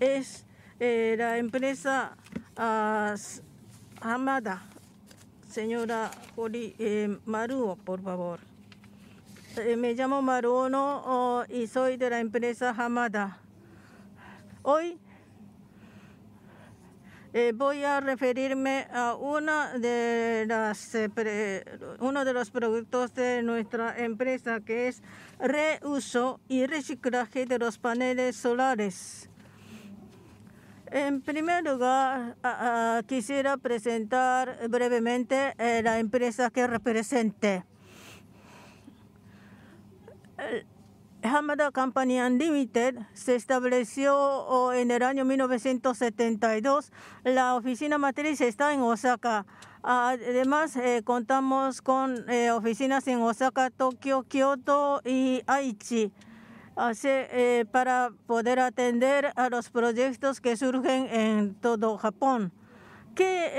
es eh, la empresa ah, Hamada. Señora marúo eh, Maruo, por favor. Eh, me llamo Maruono oh, y soy de la empresa Hamada. Hoy voy a referirme a uno de los productos de nuestra empresa que es reuso y reciclaje de los paneles solares. En primer lugar, quisiera presentar brevemente eh, la empresa que represente. Hamada Company Unlimited se estableció en el año 1972. La oficina matriz está en Osaka. Además, eh, contamos con eh, oficinas en Osaka, Tokio, Kyoto y Aichi. Eh, para poder atender a los proyectos que surgen en todo Japón. ¿Qué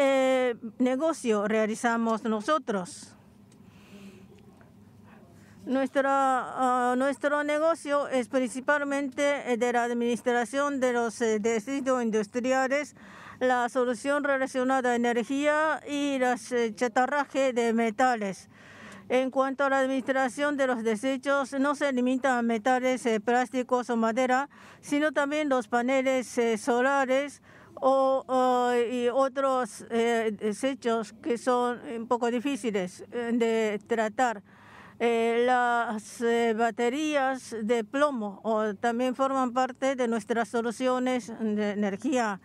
eh, negocio realizamos nosotros? Ah, nuestro negocio es principalmente eh, de la administración de los eh, industriales, la solución relacionada a energía y el chatarraje de metales. En cuanto a la administración de los desechos, no se limita a metales, eh, plásticos o madera, sino también los paneles eh, solares o, y otros eh, desechos que son un poco difíciles de tratar. las baterías de plomo también forman parte de nuestras soluciones de energía.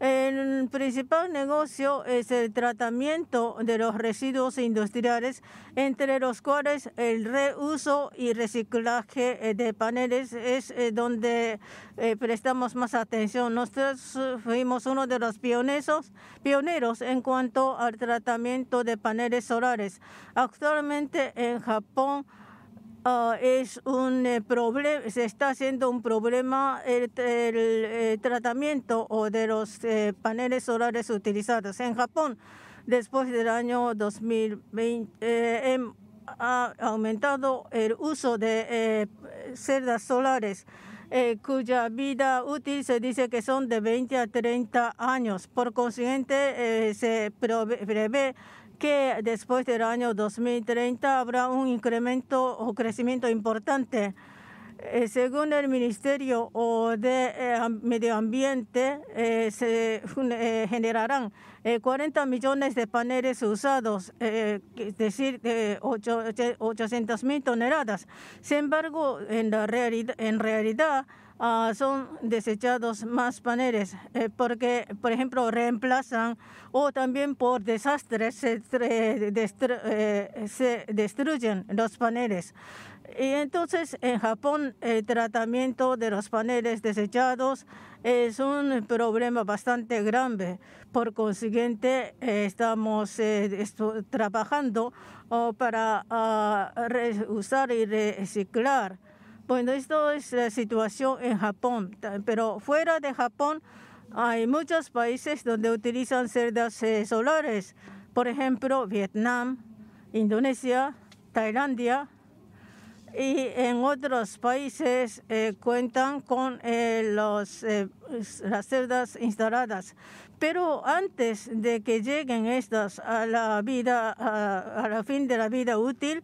El principal negocio es el tratamiento de los residuos industriales, entre los cuales el reuso y reciclaje eh, de paneles es eh, donde eh, prestamos más atención. Nosotros fuimos uno de los pioneros, pioneros en cuanto al tratamiento de paneles solares. Actualmente en Japón, Ah, es un eh, problema, se está haciendo un problema el, eh, tratamiento o de los eh, paneles solares utilizados en Japón. Después del año 2020 ha aumentado el uso de celdas solares. cuya vida útil se dice que son de 20 a 30 años. Por consiguiente, se prevé que después del año 2030 habrá un incremento o crecimiento importante. Eh, según el Ministerio de eh, Medio Ambiente, eh, se generarán 40 millones de paneles usados, es decir, 800 mil toneladas. Sin embargo, en, la en realidad, Ah, son desechados más paneles eh, porque, por ejemplo, reemplazan o también por desastres eh, se, destruyen los paneles. Y entonces en Japón el tratamiento de los paneles desechados es un problema bastante grande. Por consiguiente, eh, estamos trabajando oh, para ah, usar y reciclar bueno, esto es la situación en Japón, pero fuera de Japón hay muchos países donde utilizan celdas eh, solares, por ejemplo, Vietnam, Indonesia, Tailandia, y en otros países eh, cuentan con eh, los, las celdas instaladas. Pero antes de que lleguen estas a la vida, a, a fin de la vida útil,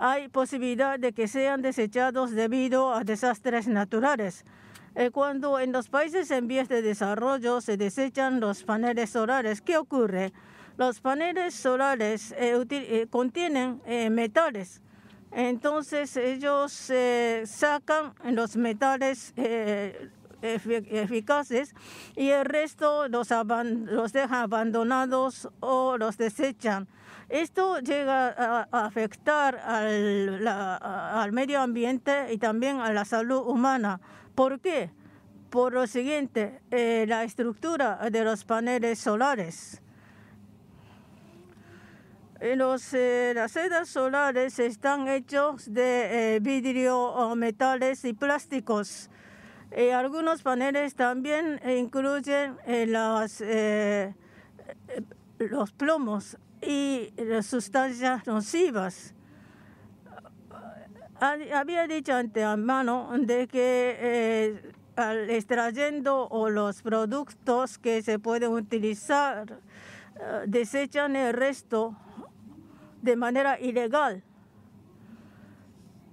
hay posibilidad de que sean desechados debido a desastres naturales. Eh, cuando en los países en vías de desarrollo se desechan los paneles solares, ¿qué ocurre? Los paneles solares eh, eh, contienen metales. Entonces ellos sacan los metales eficaces y el resto los, los dejan abandonados o los desechan. Esto llega a, afectar al, medio ambiente y también a la salud humana. ¿Por qué? Por lo siguiente, eh, la estructura de los paneles solares. Eh, los, eh, las sedas solares están hechos de vidrio, metales y plásticos. algunos paneles también incluyen los plomos y las sustancias nocivas. Había dicho ante hermano de que eh, al extrayendo los productos que se pueden utilizar, eh, desechan el resto de manera ilegal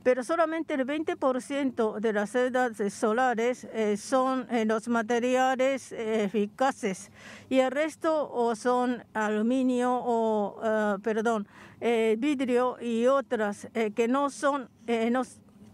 pero solamente el 20% de las celdas solares eh, son eh, los materiales eh, eficaces y el resto o son aluminio o, perdón, vidrio y otras que no son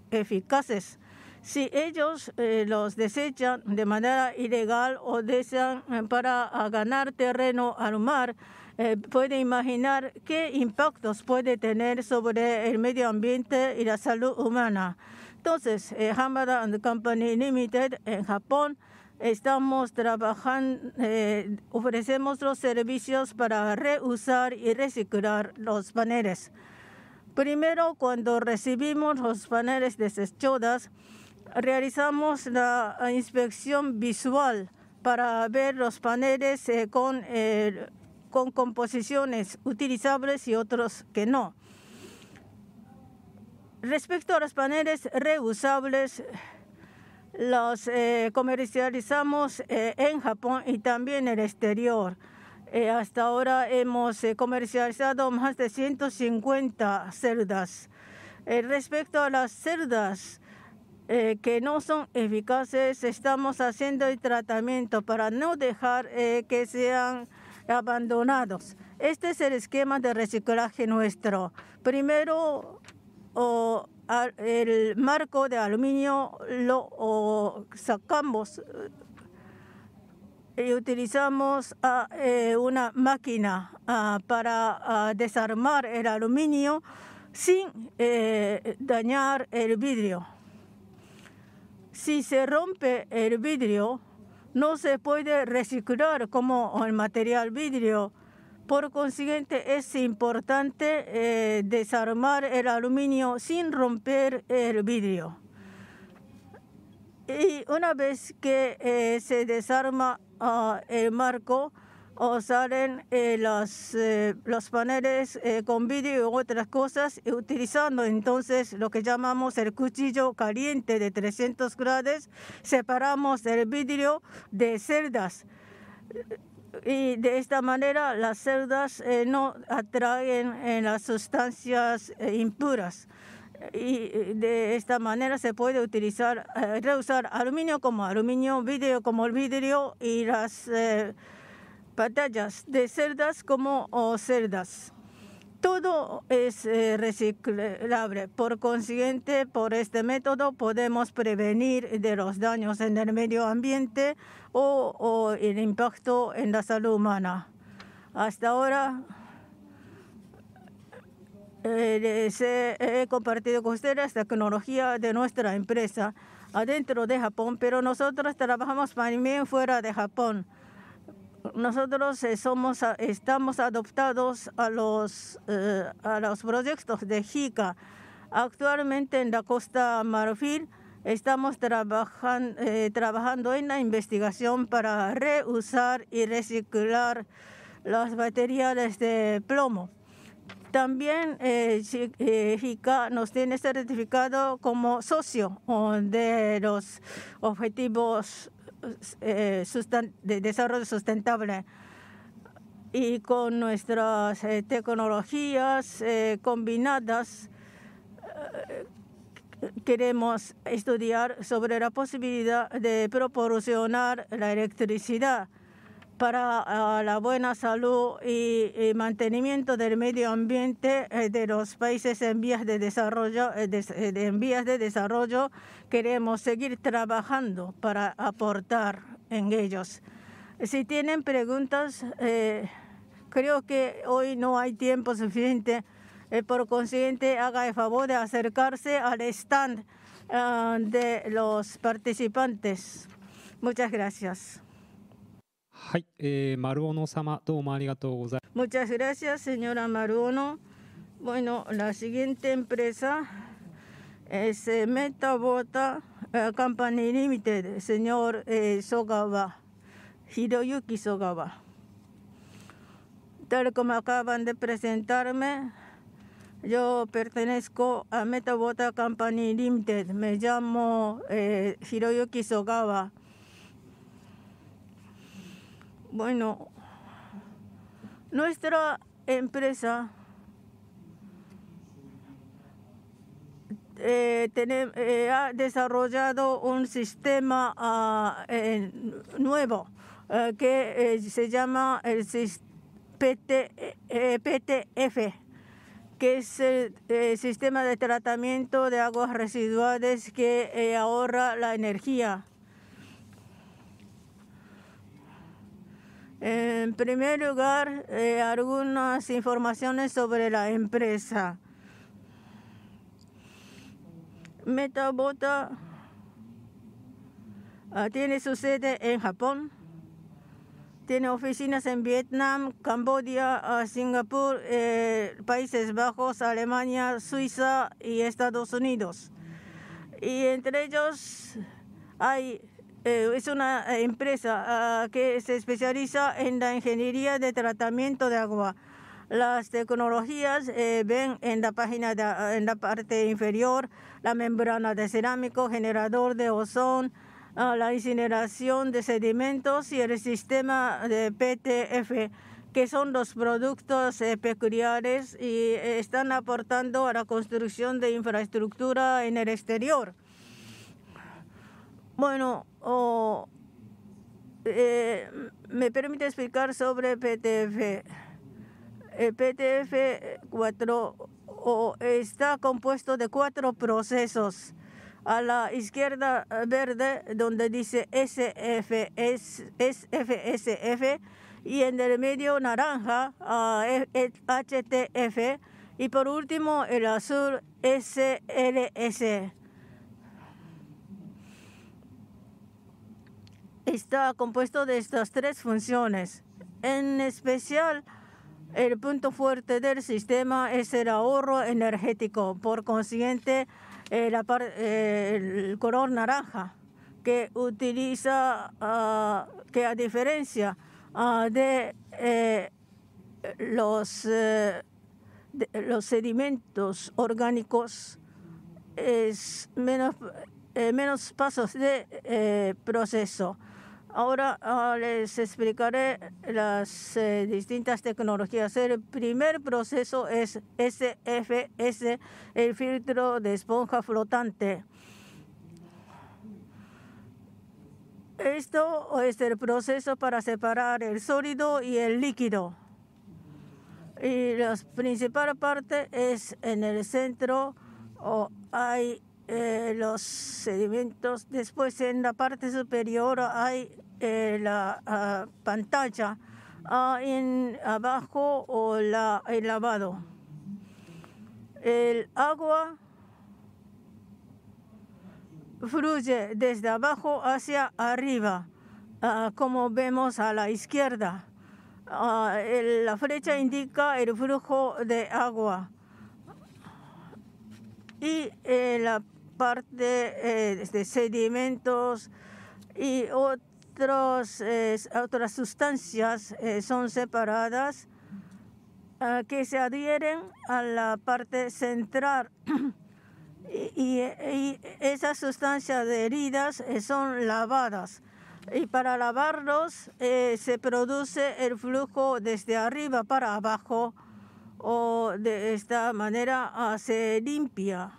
eficaces. Si ellos los desechan de manera ilegal o desean para ah, ganar terreno al mar, eh, puede imaginar qué impactos puede tener sobre el medio ambiente y la salud humana. Entonces, eh, Hamada and Company Limited en Japón estamos trabajando, eh, ofrecemos los servicios para reusar y reciclar los paneles. Primero, cuando recibimos los paneles desechados, realizamos la inspección visual para ver los paneles eh, con el con composiciones utilizables y otros que no. Respecto a los paneles reusables, los eh, comercializamos eh, en Japón y también en el exterior. Eh, hasta ahora hemos comercializado más de 150 celdas. respecto a las cerdas que no son eficaces, estamos haciendo el tratamiento para no dejar que sean abandonados. Este es el esquema de reciclaje nuestro. Primero, el marco de aluminio lo sacamos eh, y utilizamos eh, una máquina para desarmar el aluminio sin eh, dañar el vidrio. Si se rompe el vidrio, no se puede reciclar como el material vidrio. Por consiguiente, es importante eh, desarmar el aluminio sin romper el vidrio. Y una vez que eh, se desarma ah, el marco, o salen eh, los, eh, los paneles eh, con vidrio u otras cosas, utilizando entonces lo que llamamos el cuchillo caliente de 300 grados, separamos el vidrio de celdas. Y de esta manera las celdas no atraen las sustancias impuras y de esta manera se puede utilizar, reusar aluminio como aluminio, vidrio como el vidrio y las pantallas de cerdas como o cerdas. Todo es eh, reciclable. Por consiguiente, por este método podemos prevenir de los daños en el medio ambiente o, el impacto en la salud humana. Hasta ahora eh, he compartido con ustedes la tecnología de nuestra empresa adentro de Japón, pero nosotros trabajamos también fuera de Japón. Nosotros eh, somos, estamos adoptados a los, eh, a los proyectos de JICA. Actualmente en la costa Marfil estamos eh, trabajando en la investigación para reusar y reciclar los materiales de plomo. También JICA nos tiene certificado como socio de los objetivos eh, de desarrollo sustentable y con nuestras eh, tecnologías eh, combinadas queremos estudiar sobre la posibilidad de proporcionar la electricidad para la buena salud y, mantenimiento del medio ambiente eh, de los países en vías de desarrollo, eh, eh, en vías de desarrollo queremos seguir trabajando para aportar en ellos. Si tienen preguntas, creo que hoy no hay tiempo suficiente. por consiguiente, haga el favor de acercarse al stand ah, de los participantes. Muchas gracias. はい、えー、丸尾の様どうもありがとうございます。もちゃフラシアセニョラ丸尾のボイのラシゲンテンプレサエセメタボータカンパニーリミテセニョール、えソガワヒロユキソガワタルコマカーバンでプレゼンタルメよ、ペルテネスコ、アメタボタカンパニー・リミテメジャーモ、えヒロユキ・ソガワ。Bueno, nuestra empresa eh, eh, ha desarrollado un sistema ah, eh, nuevo que se llama el PTF, que es el sistema de tratamiento de aguas residuales que ahorra la energía. En primer lugar, eh, algunas informaciones sobre la empresa. Metabota ah, tiene su sede en Japón, tiene oficinas en Vietnam, Camboya, ah, Singapur, eh, Países Bajos, Alemania, Suiza y Estados Unidos. Y entre ellos hay eh, es una eh, empresa ah, que se especializa en la ingeniería de tratamiento de agua. Las tecnologías eh, ven en la página ah, en la parte inferior la membrana de cerámico, generador de ozón, ah, la incineración de sedimentos y el sistema de PTF que son los productos peculiares y están aportando a la construcción de infraestructura en el exterior. Bueno, o eh, me permite explicar sobre PTF. Eh, PTF 4 está compuesto de cuatro procesos. A la izquierda verde, donde dice SFS, SFSF, y en el medio naranja, e, e, HTF, y por último el azul SLS. está compuesto de estas tres funciones. En especial, el punto fuerte del sistema es el ahorro energético, por consiguiente, eh, eh, el, color naranja, que utiliza, ah, que a diferencia ah, eh, de, los, sedimentos orgánicos, es menos pasos de proceso. Ahora ah, les explicaré las eh, distintas tecnologías. El primer proceso es SFS, el filtro de esponja flotante. Esto es el proceso para separar el sólido y el líquido. Y la principal parte es en el centro o hay eh, los sedimentos. Después en la parte superior hay eh, la ah, pantalla, ah, en abajo o la, el lavado. El agua fluye desde abajo hacia arriba, ah, como vemos a la izquierda. la flecha indica el flujo de agua. Y eh, la parte de eh, este, sedimentos y otras sustancias eh, son separadas eh, que se adhieren a la parte central. y, esas sustancias adheridas son lavadas. Y para lavarlos se produce el flujo desde arriba para abajo o de esta manera ah, se limpia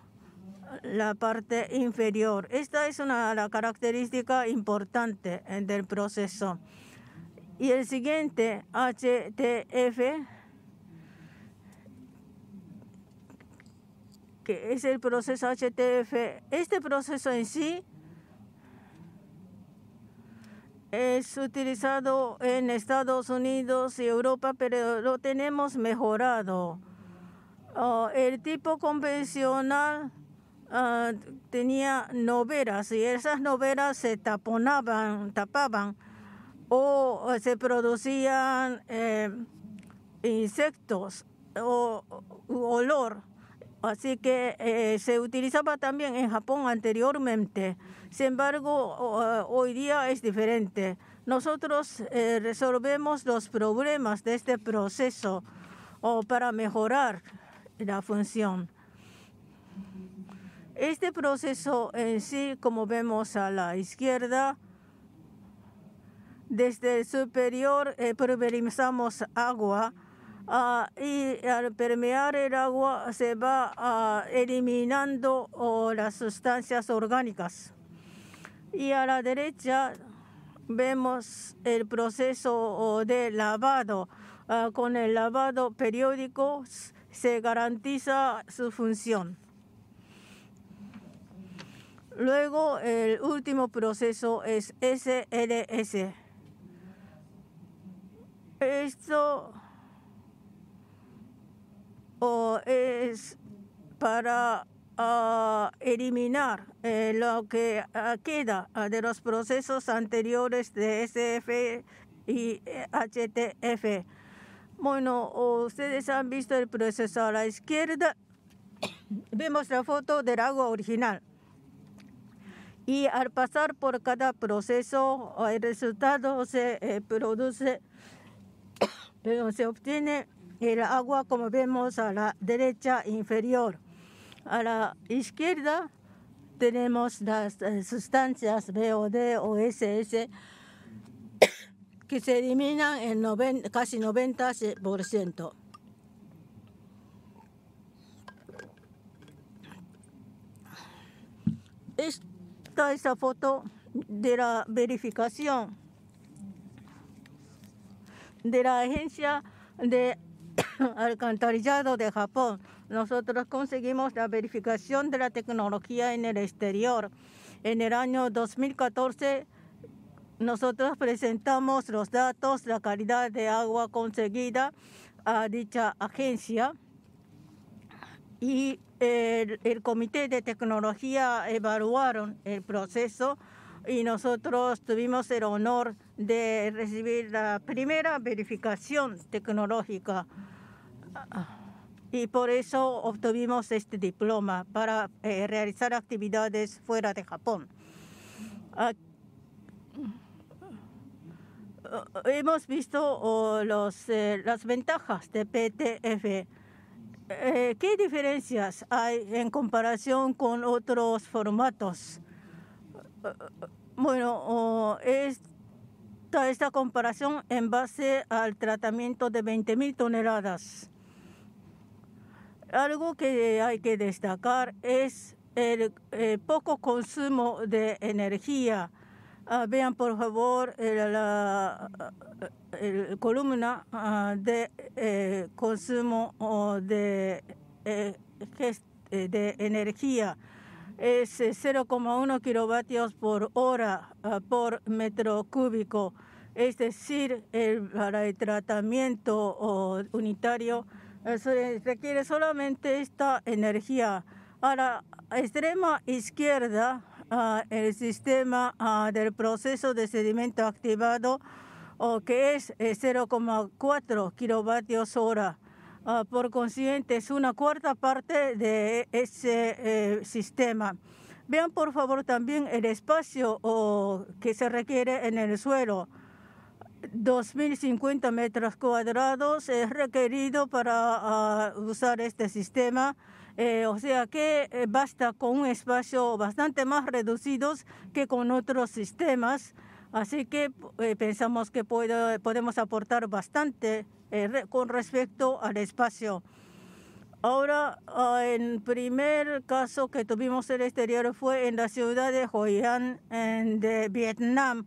la parte inferior. Esta es una la característica importante eh, del proceso. Y el siguiente, HTF, que es el proceso HTF. Este proceso en sí es utilizado en Estados Unidos y Europa, pero lo tenemos mejorado. Oh, el tipo convencional Ah, tenía noveras y esas noveras se taponaban, tapaban o se producían eh, insectos o olor. Así que eh, se utilizaba también en Japón anteriormente. Sin embargo, ah, hoy día es diferente. Nosotros eh, resolvemos los problemas de este proceso o para mejorar la función. Este proceso en sí, como vemos a la izquierda, desde el superior eh, pulverizamos agua ah, y al permear el agua se va ah, eliminando las sustancias orgánicas. Y a la derecha vemos el proceso de lavado. Ah, con el lavado periódico se garantiza su función. Luego el último proceso es SLS. Esto es para ah, eliminar eh, lo que ah, queda ah, de los procesos anteriores de SF y HTF. Eh, bueno, ustedes han visto el proceso a la izquierda. Vemos la foto del agua original y al pasar por cada proceso el resultado se eh, produce, pero se obtiene el agua como vemos a la derecha inferior. A la izquierda tenemos las eh, sustancias BOD o SS que se eliminan en casi 90% es la foto de la verificación de la agencia de alcantarillado de Japón. Nosotros conseguimos la verificación de la tecnología en el exterior. En el año 2014 nosotros presentamos los datos, la calidad de agua conseguida a dicha agencia y el, Comité de Tecnología evaluaron el proceso y nosotros tuvimos el honor de recibir la primera verificación tecnológica y por eso obtuvimos este diploma para eh, realizar actividades fuera de Japón. Ah, eh, hemos visto oh, eh, las ventajas de PTF eh, ¿qué diferencias hay en comparación con otros formatos? Bueno, esta, comparación en base al tratamiento de 20.000 toneladas. Algo que hay que destacar es el eh, poco consumo de energía Ah, vean por favor eh, la eh, columna ah, de eh, consumo de, de energía. Es 0,1 kilovatios por hora ah, por metro cúbico. Es decir, el, para el tratamiento unitario se requiere solamente esta energía. A la extrema izquierda Ah, el sistema ah, del proceso de sedimento activado, que es 0,4 eh, kilovatios hora. Ah, por consiguiente, es una cuarta parte de ese eh, sistema. Vean por favor también el espacio que se requiere en el suelo. 2.050 metros cuadrados es requerido para usar este sistema eh, o sea que eh, basta con un espacio bastante más reducido que con otros sistemas. Así que eh, pensamos que puede, podemos aportar bastante con respecto al espacio. Ahora, el primer caso que tuvimos en el exterior fue en la ciudad de Hoi An, en, de Vietnam.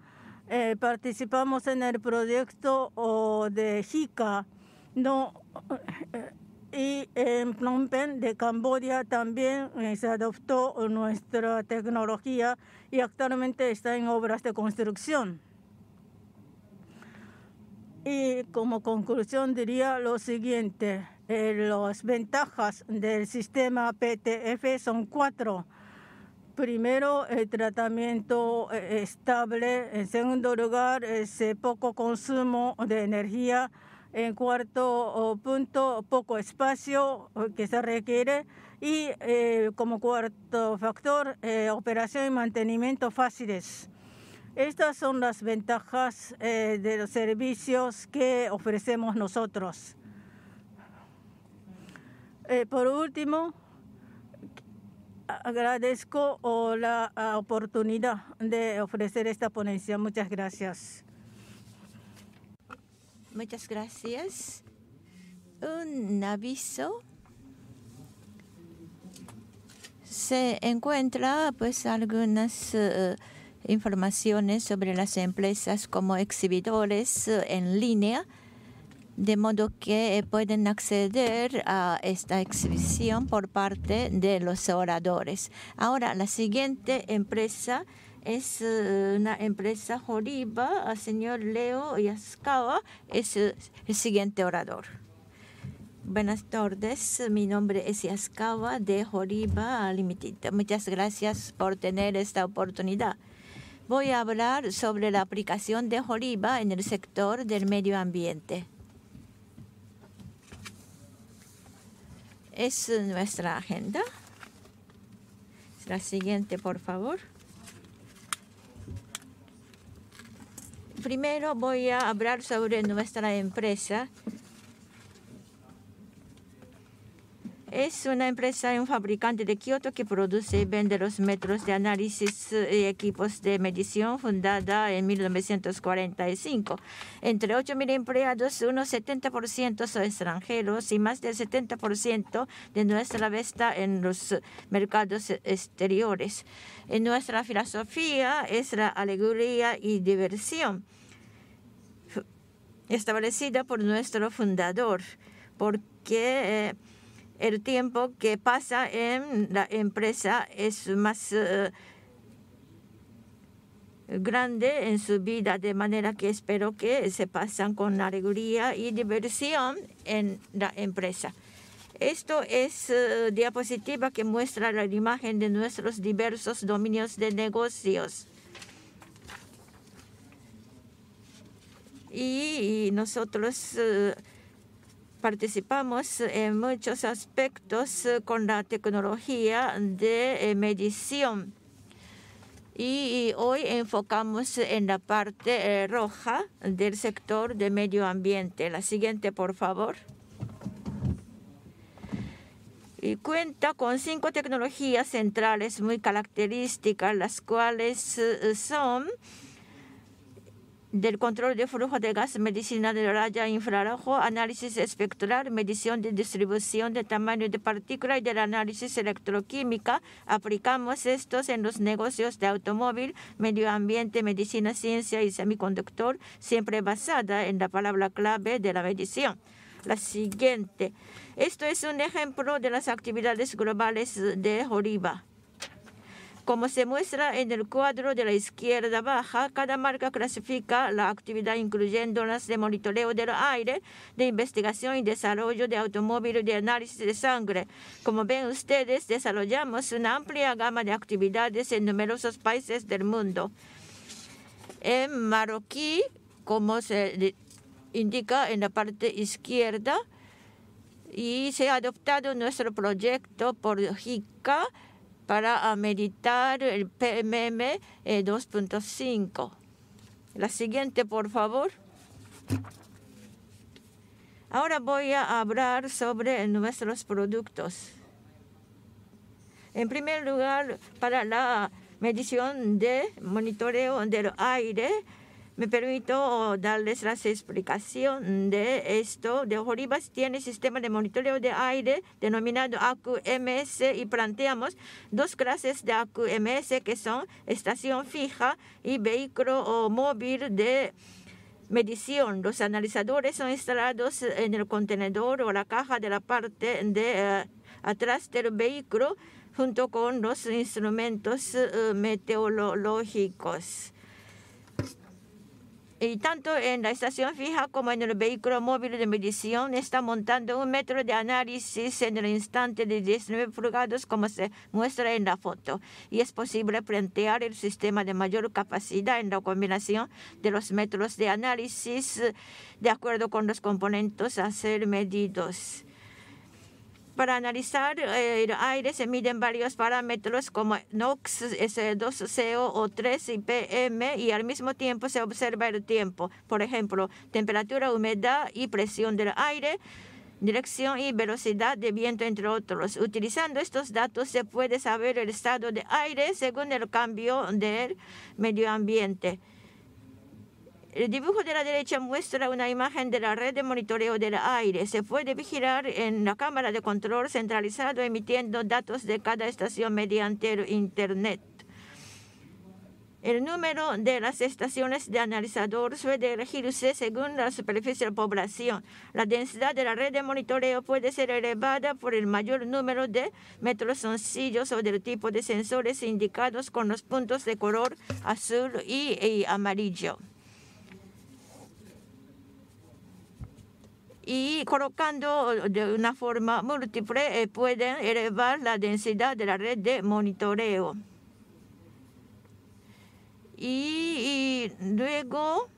participamos en el proyecto oh, de JICA. No, y en Phnom Penh de Camboya también eh, se adoptó nuestra tecnología y actualmente está en obras de construcción. Y como conclusión diría lo siguiente, eh, las ventajas del sistema PTF son cuatro. Primero, el tratamiento eh, estable. En segundo lugar, ese poco consumo de energía. En cuarto punto, poco espacio que se requiere. Y eh, como cuarto factor, eh, operación y mantenimiento fáciles. Estas son las ventajas eh, de los servicios que ofrecemos nosotros. por último, agradezco la oportunidad de ofrecer esta ponencia. Muchas gracias. Muchas gracias. Un aviso. Se encuentra pues algunas eh, informaciones sobre las empresas como exhibidores eh, en línea, de modo que pueden acceder a esta exhibición por parte de los oradores. Ahora, la siguiente empresa es eh, una empresa Joriba, el señor Leo Yaskawa es eh, el siguiente orador. Buenas tardes, mi nombre es Yaskawa de Joriba Limited. Muchas gracias por tener esta oportunidad. Voy a hablar sobre la aplicación de Joriba en el sector del medio ambiente. Es nuestra agenda. La siguiente, por favor. primero voy a hablar sobre nuestra empresa Es una empresa, y un fabricante de Kioto que produce y vende los metros de análisis y eh, equipos de medición fundada en 1945. Entre 8.000 empleados, unos 70% son extranjeros y más del 70% de nuestra venta en los mercados exteriores. nuestra filosofía es la alegría y diversión establecida por nuestro fundador, porque eh, el tiempo que pasa en la empresa es más eh, grande en su vida, de manera que espero que se pasen con alegría y diversión en la empresa. Esto es eh, diapositiva que muestra la imagen de nuestros diversos dominios de negocios. Y nosotros eh, participamos en muchos aspectos eh, con la tecnología de eh, medición. Y hoy enfocamos en la parte eh, roja del sector de medio ambiente. La siguiente, por favor. Y cuenta con cinco tecnologías centrales muy características, las cuales son del control de flujo de gas, medicina de raya infrarrojo, análisis espectral, medición de distribución de tamaño de partícula y del análisis electroquímica. Aplicamos estos en los negocios de automóvil, medio ambiente, medicina, ciencia y semiconductor, siempre basada en la palabra clave de la medición la siguiente. Esto es un ejemplo de las actividades globales de Joriba. Como se muestra en el cuadro de la izquierda baja, cada marca clasifica la actividad incluyendo las de monitoreo del aire, de investigación y desarrollo de y de análisis de sangre. Como ven ustedes, desarrollamos una amplia gama de actividades en numerosos países del mundo. En marroquí, como se indica en la parte izquierda, y se ha adoptado nuestro proyecto por JICA, para meditar el PMM 2.5. Eh, la siguiente, por favor. Ahora voy a hablar sobre nuestros productos. En primer lugar, para la medición de monitoreo del aire, me permito darles la explicación de esto. De Joribas tiene sistema de monitoreo de aire denominado AQMS y planteamos dos clases de AQMS que son estación fija y vehículo o móvil de medición. Los analizadores son instalados en el contenedor o la caja de la parte de eh, atrás del vehículo junto con los instrumentos eh, meteorológicos. Y tanto en la estación fija como en el vehículo móvil de medición está montando un metro de análisis en el instante de 19 pulgados como se muestra en la foto. Y es posible plantear el sistema de mayor capacidad en la combinación de los metros de análisis de acuerdo con los componentes a ser medidos. Para analizar el eh, aire se miden varios parámetros como NOx, S2, CO o 3 y PM y al mismo tiempo se observa el tiempo. Por ejemplo, temperatura, humedad y presión del aire dirección y velocidad de viento, entre otros. Utilizando estos datos se puede saber el estado del aire según el cambio del medio ambiente. El dibujo de la derecha muestra una imagen de la red de monitoreo del aire. Se puede vigilar en la cámara de control centralizado emitiendo datos de cada estación mediante el Internet. El número de las estaciones de analizador suele elegirse según la superficie de población. La densidad de la red de monitoreo puede ser elevada por el mayor número de metros sencillos o del tipo de sensores indicados con los puntos de color azul y amarillo. y colocando de una forma múltiple eh, pueden elevar la densidad de la red de monitoreo. Y, luego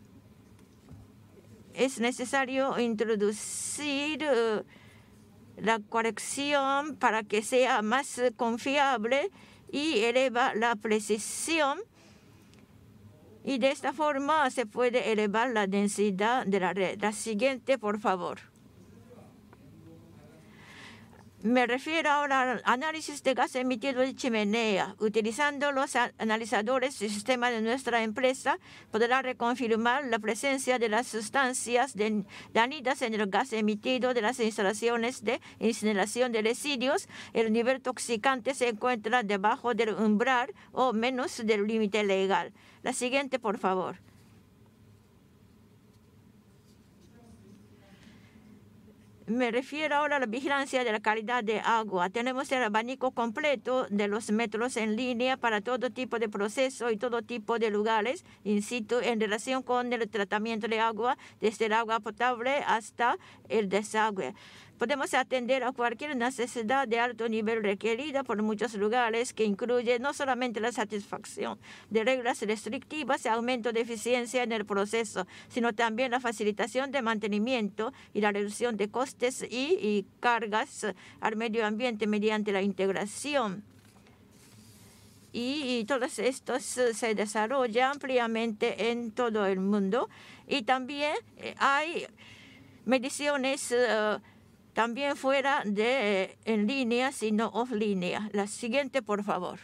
es necesario introducir eh, la corrección para que sea más confiable y eleva la precisión y de esta forma se puede elevar la densidad de la red. La siguiente, por favor. Me refiero ahora al análisis de gas emitido de chimenea. Utilizando los analizadores del sistema de nuestra empresa, podrá reconfirmar la presencia de las sustancias danidas en el gas emitido de las instalaciones de incineración de residuos. El nivel toxicante se encuentra debajo del umbral o menos del límite legal. La siguiente, por favor. Me refiero ahora a la vigilancia de la calidad de agua. Tenemos el abanico completo de los metros en línea para todo tipo de proceso y todo tipo de lugares in en relación con el tratamiento de agua, desde el agua potable hasta el desagüe. Podemos atender a cualquier necesidad de alto nivel requerida por muchos lugares, que incluye no solamente la satisfacción de reglas restrictivas y aumento de eficiencia en el proceso, sino también la facilitación de mantenimiento y la reducción de costes y, cargas al medio ambiente mediante la integración y, todos estos eh, se desarrollan ampliamente en todo el mundo. Y también eh, hay mediciones eh, también fuera de eh, en línea, sino off línea. La siguiente, por favor.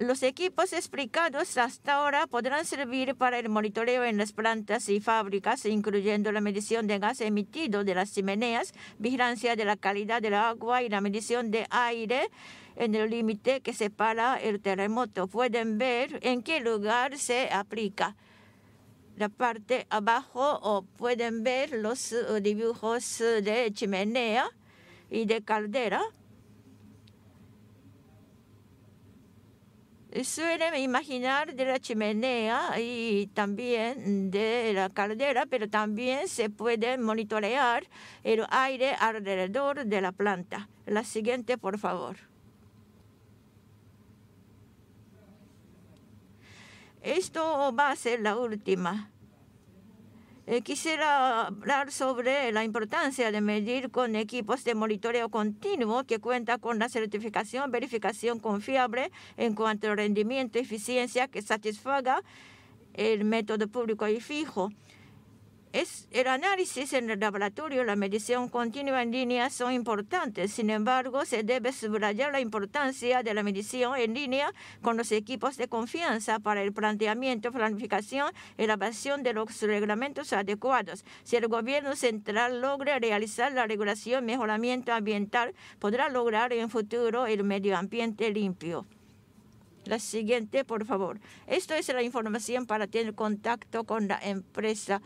Los equipos explicados hasta ahora podrán servir para el monitoreo en las plantas y fábricas, incluyendo la medición de gas emitido de las chimeneas, vigilancia de la calidad del agua y la medición de aire en el límite que separa el terremoto. Pueden ver en qué lugar se aplica la parte abajo o pueden ver los eh, dibujos eh, de chimenea y de caldera. Suelen imaginar de la chimenea y también de la caldera, pero también se puede monitorear el aire alrededor de la planta. La siguiente, por favor. Esto va a ser la última. Eh, quisiera hablar sobre la importancia de medir con equipos de monitoreo continuo que cuenta con la certificación, verificación confiable en cuanto al rendimiento y eficiencia que satisfaga el método público y fijo el análisis en el laboratorio, la medición continua en línea son importantes. Sin embargo, se debe subrayar la importancia de la medición en línea con los equipos de confianza para el planteamiento, planificación, y elaboración de los reglamentos adecuados. Si el gobierno central logra realizar la regulación, y mejoramiento ambiental, podrá lograr en futuro el medio ambiente limpio. La siguiente, por favor. Esto es la información para tener contacto con la empresa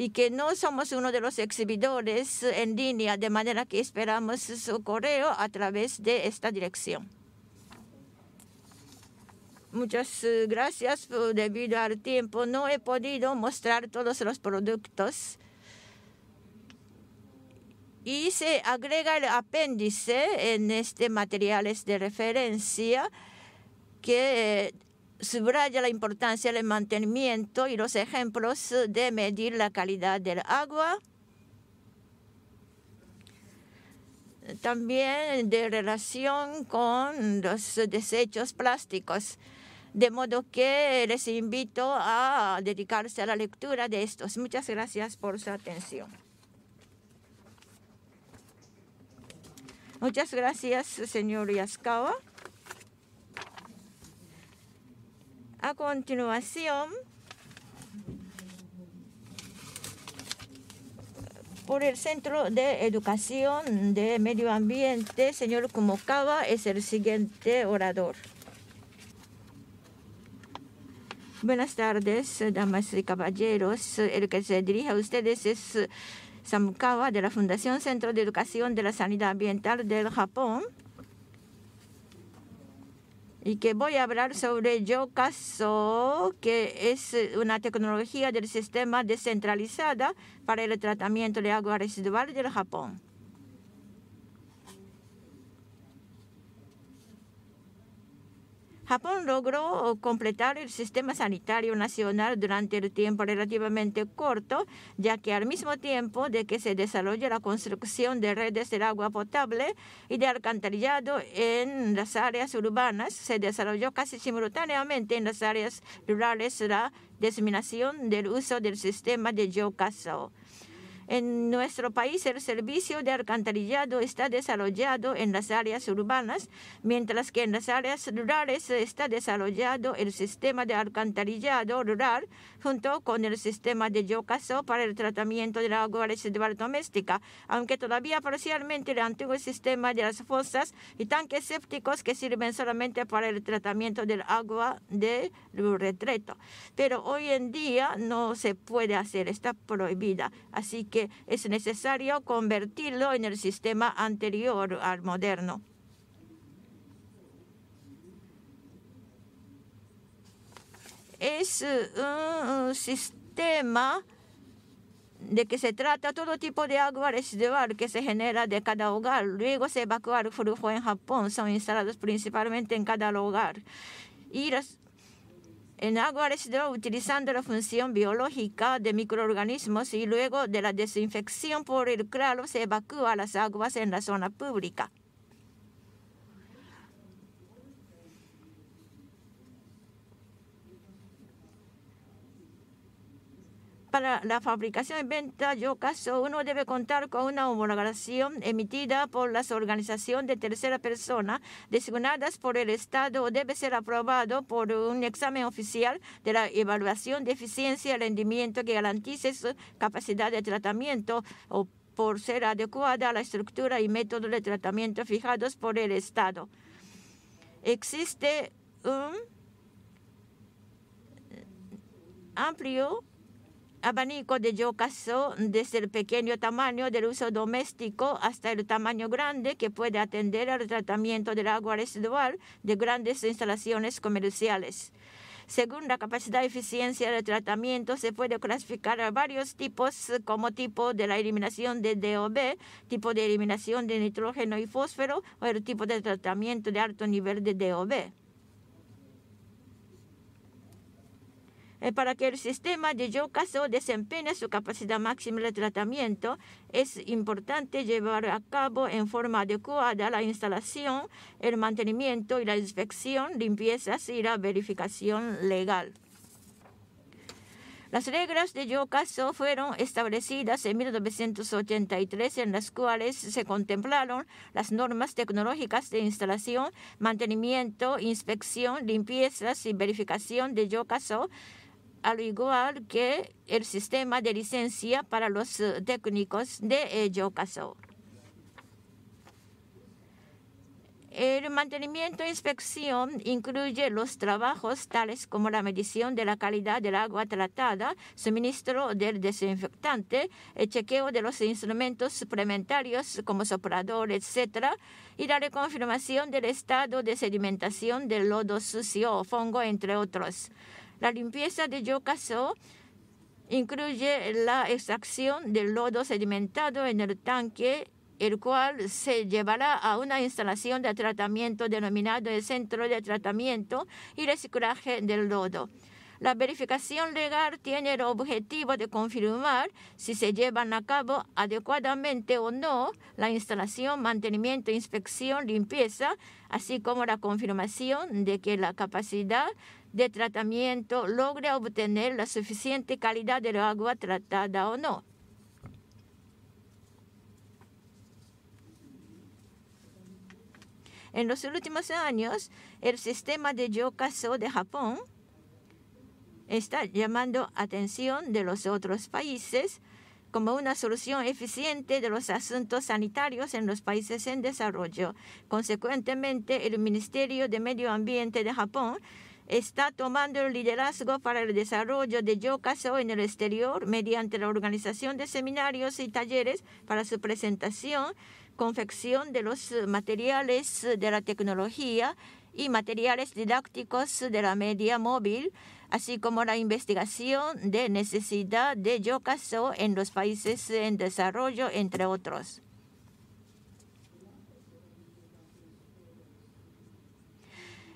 y que no somos uno de los exhibidores en línea, de manera que esperamos su correo a través de esta dirección. Muchas eh, gracias. Debido al tiempo no he podido mostrar todos los productos. Y se agrega el apéndice en este materiales de referencia que eh, subraya la importancia del mantenimiento y los ejemplos eh, de medir la calidad del agua. También de relación con los desechos plásticos. De modo que les invito a dedicarse a la lectura de estos. Muchas gracias por su atención. Muchas gracias, señor Yaskawa. A continuación, por el Centro de Educación de Medio Ambiente, señor Kumokawa es el siguiente orador. Buenas tardes, damas y caballeros. El que se dirige a ustedes es Samukawa de la Fundación Centro de Educación de la Sanidad Ambiental del Japón y que voy a hablar sobre YOKASO, que es eh, una tecnología del sistema descentralizada para el tratamiento de agua residual del Japón. Japón logró completar el sistema sanitario nacional durante el tiempo relativamente corto, ya que al mismo tiempo de que se desarrolla la construcción de redes de agua potable y de alcantarillado en las áreas urbanas, se desarrolló casi simultáneamente en las áreas rurales la diseminación del uso del sistema de Yokaso. En nuestro país el servicio de alcantarillado está desarrollado en las áreas urbanas, mientras que en las áreas rurales está desarrollado el sistema de alcantarillado rural junto con el sistema de yocaso para el tratamiento del agua residual doméstica, aunque todavía parcialmente el antiguo sistema de las fosas y tanques sépticos que sirven solamente para el tratamiento del agua de retreto. Pero hoy en día no se puede hacer, está prohibida. Así que es necesario convertirlo en el sistema anterior al moderno. Es eh, un sistema de que se trata todo tipo de agua residual que se genera de cada hogar. Luego se evacúa el flujo en Japón, son instalados principalmente en cada hogar. Y las en agua residual utilizando la función biológica de microorganismos y luego de la desinfección por el cloro se evacúa las aguas en la zona pública. Para la fabricación y venta yo caso uno debe contar con una homologación emitida por las organizaciones de tercera persona designadas por el Estado o debe ser aprobado por un examen oficial de la evaluación de eficiencia y rendimiento que garantice su capacidad de tratamiento o por ser adecuada a la estructura y método de tratamiento fijados por el Estado. Existe un amplio abanico de yocaso desde el pequeño tamaño del uso doméstico hasta el tamaño grande que puede atender al tratamiento del agua residual de grandes instalaciones comerciales. Según la capacidad y eficiencia del tratamiento, se puede clasificar a varios tipos, como tipo de la eliminación de DOB, tipo de eliminación de nitrógeno y fósforo o el tipo de tratamiento de alto nivel de DOB. Eh, para que el sistema de yocaso desempeñe su capacidad máxima de tratamiento, es importante llevar a cabo en forma adecuada la instalación, el mantenimiento y la inspección, limpiezas y la verificación legal. Las reglas de yocaso fueron establecidas en 1983 en las cuales se contemplaron las normas tecnológicas de instalación, mantenimiento, inspección, limpiezas y verificación de yocaso al igual que el sistema de licencia para los eh, técnicos de eh, Yokaso. El mantenimiento e inspección incluye los trabajos tales como la medición de la calidad del agua tratada, suministro del desinfectante, el chequeo de los instrumentos suplementarios como soplador, etc., y la reconfirmación del estado de sedimentación del lodo sucio o fongo, entre otros. La limpieza de Yokaso incluye la extracción del lodo sedimentado en el tanque, el cual se llevará a una instalación de tratamiento denominado el Centro de Tratamiento y Reciclaje del Lodo. La verificación legal tiene el objetivo de confirmar si se llevan a cabo adecuadamente o no la instalación, mantenimiento, inspección, limpieza, así como la confirmación de que la capacidad de tratamiento logre obtener la suficiente calidad del agua tratada o no. En los últimos años, el sistema de Yokaso de Japón está llamando atención de los otros países como una solución eficiente de los asuntos sanitarios en los países en desarrollo. Consecuentemente, el Ministerio de Medio Ambiente de Japón está tomando el liderazgo para el desarrollo de Yocaso en el exterior mediante la organización de seminarios y talleres para su presentación, confección de los materiales de la tecnología y materiales didácticos de la media móvil, así como la investigación de necesidad de Yocaso en los países en desarrollo, entre otros.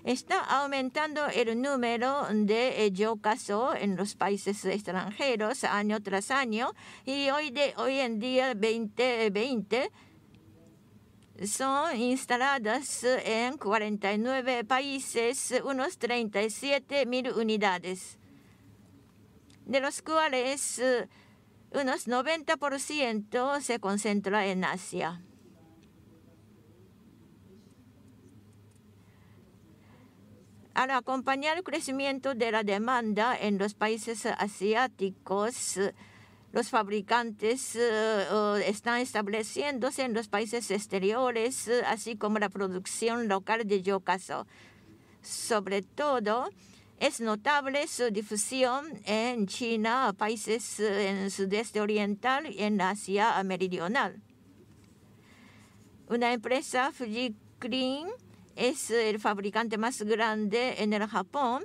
Está aumentando el número de eh, yo en los países extranjeros año tras año y hoy, de, hoy en día 2020 eh, son instaladas en 49 países unos 37 mil unidades, de los cuales eh, unos 90% se concentra en Asia. al acompañar el crecimiento de la demanda en los países eh, asiáticos, eh, los fabricantes eh, están estableciéndose en los países exteriores, así como la producción local de yokaso. Sobre todo, es notable su difusión en China, países en el sudeste oriental y en Asia meridional. Una empresa, Fuji es el fabricante más grande en el Japón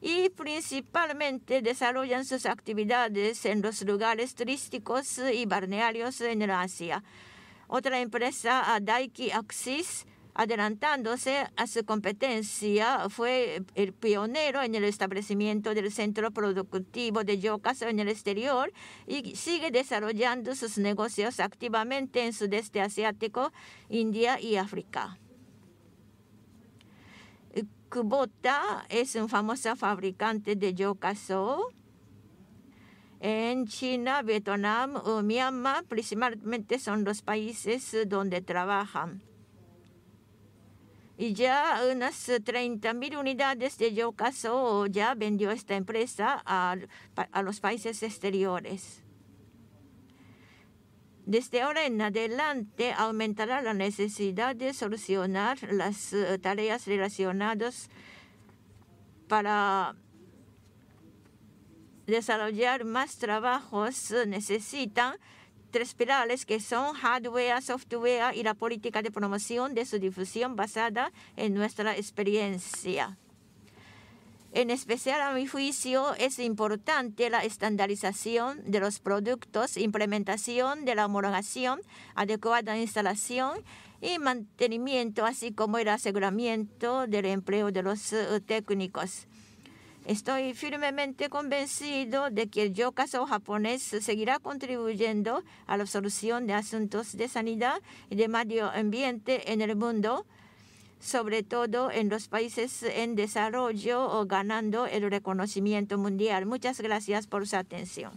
y principalmente desarrollan sus actividades en los lugares turísticos y balnearios en el Asia. Otra empresa, Daiki Axis, adelantándose a su competencia, fue el pionero en el establecimiento del centro productivo de Yokaso en el exterior y sigue desarrollando sus negocios activamente en sudeste asiático, India y África. Kubota es un famoso fabricante de yokaso En China, Vietnam o Myanmar principalmente son los países donde trabajan. Y ya unas 30.000 unidades de yokaso ya vendió esta empresa a los países exteriores. Desde ahora en adelante aumentará la necesidad de solucionar las eh, tareas relacionadas para desarrollar más trabajos eh, necesitan tres pilares que son hardware, software y la política de promoción de su difusión basada en nuestra experiencia. En especial, a mi juicio, es importante la estandarización de los productos, implementación de la homologación, adecuada instalación y mantenimiento, así como el aseguramiento del empleo de los eh, técnicos. Estoy firmemente convencido de que el yokaso japonés seguirá contribuyendo a la solución de asuntos de sanidad y de medio ambiente en el mundo sobre todo en los países en desarrollo o ganando el reconocimiento mundial. Muchas gracias por su atención.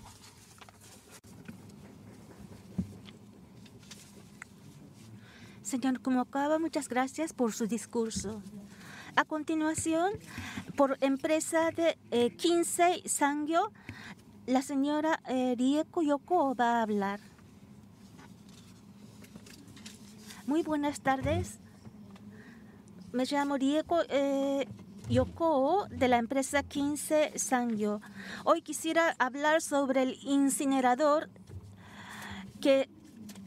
Señor acaba muchas gracias por su discurso. A continuación, por empresa de 15 eh, Kinsei la señora eh, Rieko Yoko va a hablar. Muy buenas tardes me llamo Rieko eh, Yoko de la empresa 15 Sangyo. Hoy quisiera hablar sobre el incinerador que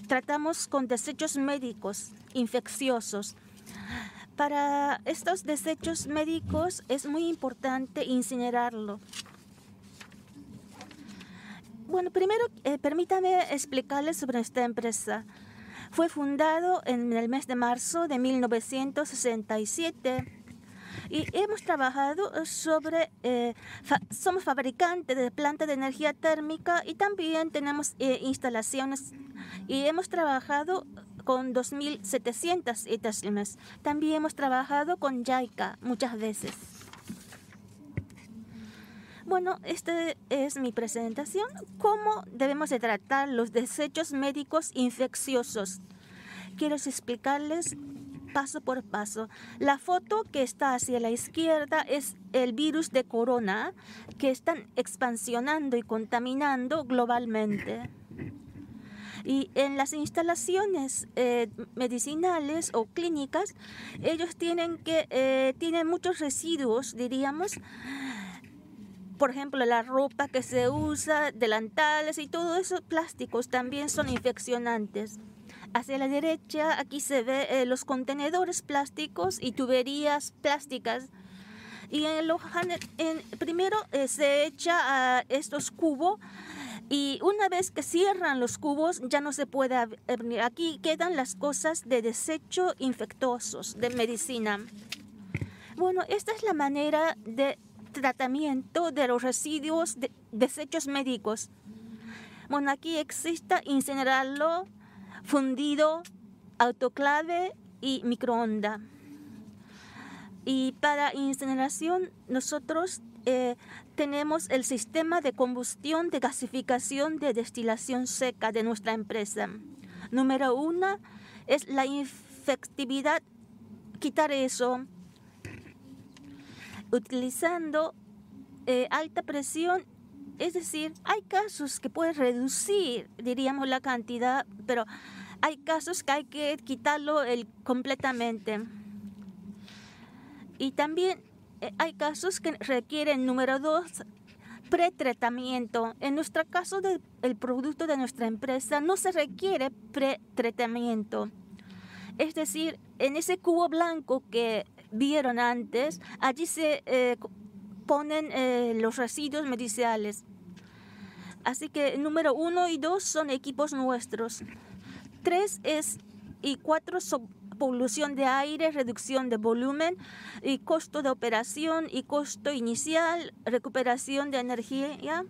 tratamos con desechos médicos infecciosos. Para estos desechos médicos es muy importante incinerarlo. Bueno, primero eh, permítame explicarles sobre esta empresa. Fue fundado en el mes de marzo de 1967 y hemos trabajado sobre, eh, somos fabricantes de plantas de energía térmica y también tenemos eh, instalaciones y hemos trabajado con 2.700 etas. También hemos trabajado con JICA muchas veces. Bueno, esta es mi presentación. ¿Cómo debemos tratar los desechos médicos infecciosos? Quiero explicarles paso por paso. La foto que está hacia la izquierda es el virus de corona que están expansionando y contaminando globalmente. Y en las instalaciones eh, medicinales o clínicas, ellos tienen, que, eh, tienen muchos residuos, diríamos, por ejemplo, la ropa que se usa, delantales y todos esos plásticos también son infeccionantes. Hacia la derecha aquí se ve eh, los contenedores plásticos y tuberías plásticas. Y en, lo, en primero eh, se echa a estos cubos y una vez que cierran los cubos ya no se puede venir Aquí quedan las cosas de desecho infectosos de medicina. Bueno, esta es la manera de tratamiento de los residuos de desechos médicos. Bueno, aquí existe incinerarlo, fundido, autoclave y microonda. Y para incineración nosotros eh, tenemos el sistema de combustión de gasificación de destilación seca de nuestra empresa. Número uno es la infectividad, quitar eso utilizando eh, alta presión, es decir, hay casos que puedes reducir, diríamos, la cantidad, pero hay casos que hay que quitarlo el, completamente. Y también eh, hay casos que requieren, número dos, pretratamiento. En nuestro caso, de, el producto de nuestra empresa no se requiere pretratamiento. Es decir, en ese cubo blanco que vieron antes, allí se eh, ponen eh, los residuos medicinales. Así que número uno y dos son equipos nuestros. Tres es y cuatro son polución de aire, reducción de volumen y costo de operación y costo inicial, recuperación de energía.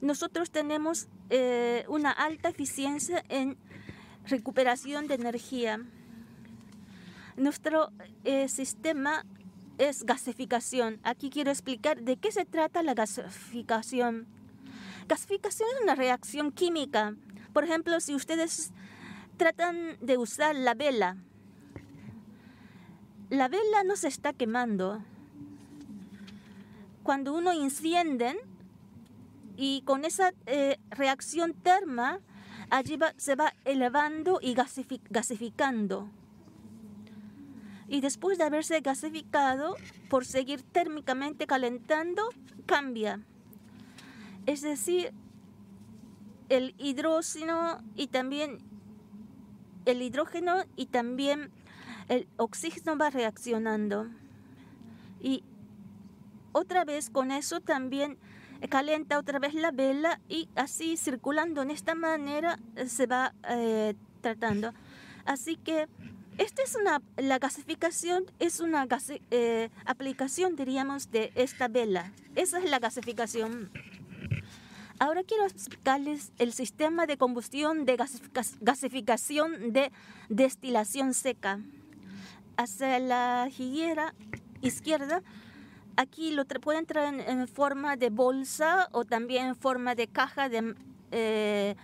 Nosotros tenemos eh, una alta eficiencia en recuperación de energía nuestro eh, sistema es gasificación. Aquí quiero explicar de qué se trata la gasificación. Gasificación es una reacción química. Por ejemplo, si ustedes tratan de usar la vela, la vela no se está quemando. Cuando uno enciende y con esa eh, reacción terma, allí se va elevando y gasificando y después de haberse gasificado por seguir térmicamente calentando, cambia. Es decir, el hidrógeno y también el hidrógeno y también el oxígeno va reaccionando. Y otra vez con eso también calienta otra vez la vela y así circulando en esta manera se va eh, tratando. Así que esta es una, la gasificación es una eh, aplicación, diríamos, de esta vela. Esa es la gasificación. Ahora quiero explicarles el sistema de combustión de gasificación de destilación seca. Hacia la higuera izquierda, aquí lo pueden traer en, forma de bolsa o también en forma de caja de... Eh,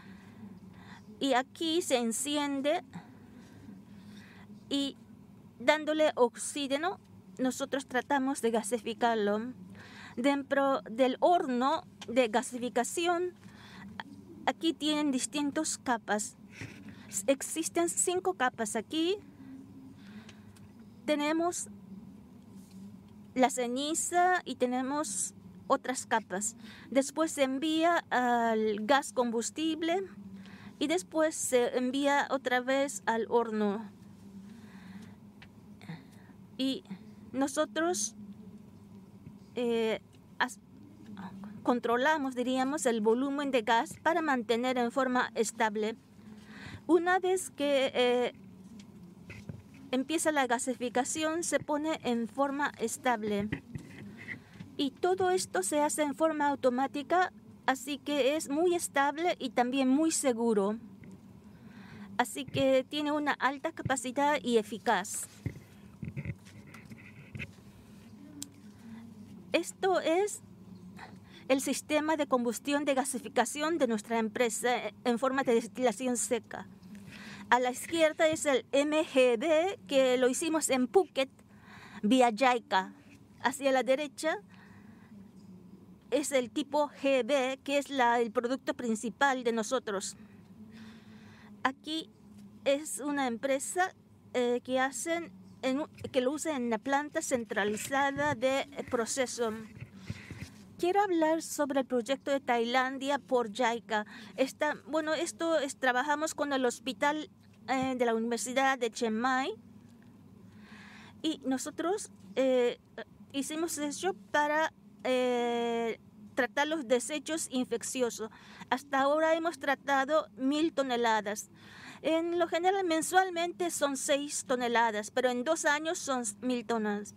y aquí se enciende y dándole oxígeno, nosotros tratamos de gasificarlo. Dentro del horno de gasificación, aquí tienen distintas capas. Existen cinco capas aquí. Tenemos la ceniza y tenemos otras capas. Después se envía al gas combustible y después se envía otra vez al horno. Y nosotros eh, controlamos, diríamos, el volumen de gas para mantener en forma estable. Una vez que eh, empieza la gasificación, se pone en forma estable. Y todo esto se hace en forma automática, así que es muy estable y también muy seguro. Así que tiene una alta capacidad y eficaz. Esto es el sistema de combustión de gasificación de nuestra empresa en forma de destilación seca. A la izquierda es el MGB que lo hicimos en Phuket, vía Jaica. Hacia la derecha es el tipo GB que es el producto principal de nosotros. Aquí es una empresa eh, que hacen que lo usen en la planta centralizada de proceso. Quiero hablar sobre el proyecto de Tailandia por JICA. bueno, esto es, trabajamos con el hospital eh, de la Universidad de Chiang Mai y nosotros eh, hicimos eso para eh, tratar los desechos infecciosos. Hasta ahora hemos tratado mil toneladas. En lo general, mensualmente son 6 toneladas, pero en dos años son 1.000 toneladas.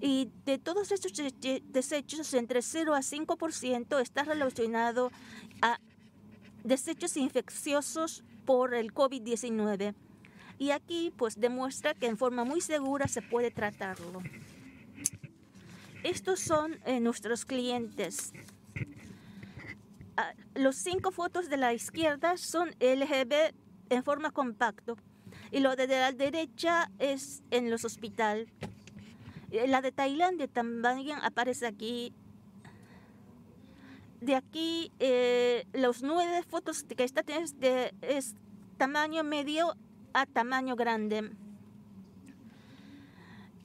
Y de todos estos desechos, entre 0 a 5% está relacionado a desechos infecciosos por el COVID-19. Y aquí pues demuestra que en forma muy segura se puede tratarlo. Estos son eh, nuestros clientes. Ah, los cinco fotos de la izquierda son LGBT en forma compacto. Y lo de la derecha es en los hospitales. Eh, la de Tailandia también aparece aquí. De aquí, eh, los nueve fotos que está es de es tamaño medio a tamaño grande.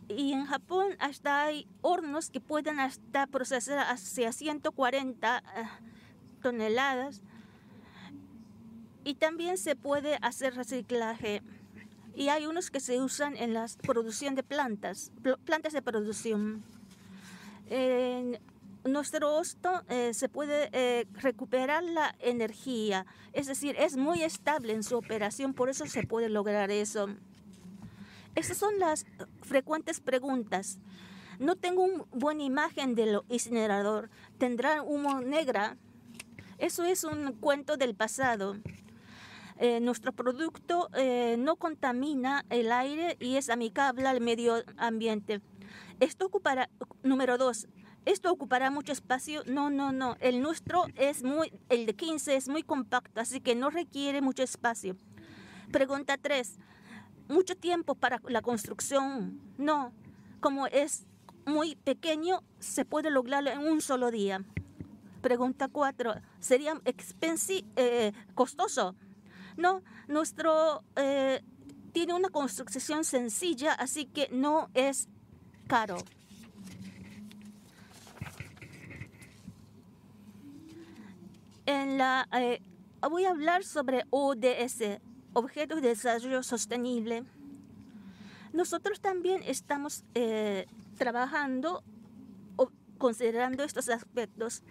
Y en Japón hasta hay hornos que pueden hasta procesar hacia 140 eh, toneladas y también se puede hacer reciclaje. Y hay unos que se usan en la producción de plantas, plantas de producción. nuestro hosto eh, se puede eh, recuperar la energía, es decir, es muy estable en su operación, por eso se puede lograr eso. Estas son las frecuentes preguntas. No tengo una buena imagen del incinerador. ¿Tendrá humo negra? Eso es un cuento del pasado. Eh, nuestro producto eh, no contamina el aire y es amigable al medio ambiente. Esto ocupará, número dos, esto ocupará mucho espacio. No, no, no. El nuestro es muy, el de 15 es muy compacto, así que no requiere mucho espacio. Pregunta tres, Mucho tiempo para la construcción. No. Como es muy pequeño, se puede lograrlo en un solo día. Pregunta cuatro, ¿Sería expensive eh, costoso? No, nuestro eh, tiene una construcción sencilla, así que no es caro. Eh, voy a hablar sobre ODS, Objetos de Desarrollo Sostenible. Nosotros también estamos eh, trabajando o, considerando estos aspectos.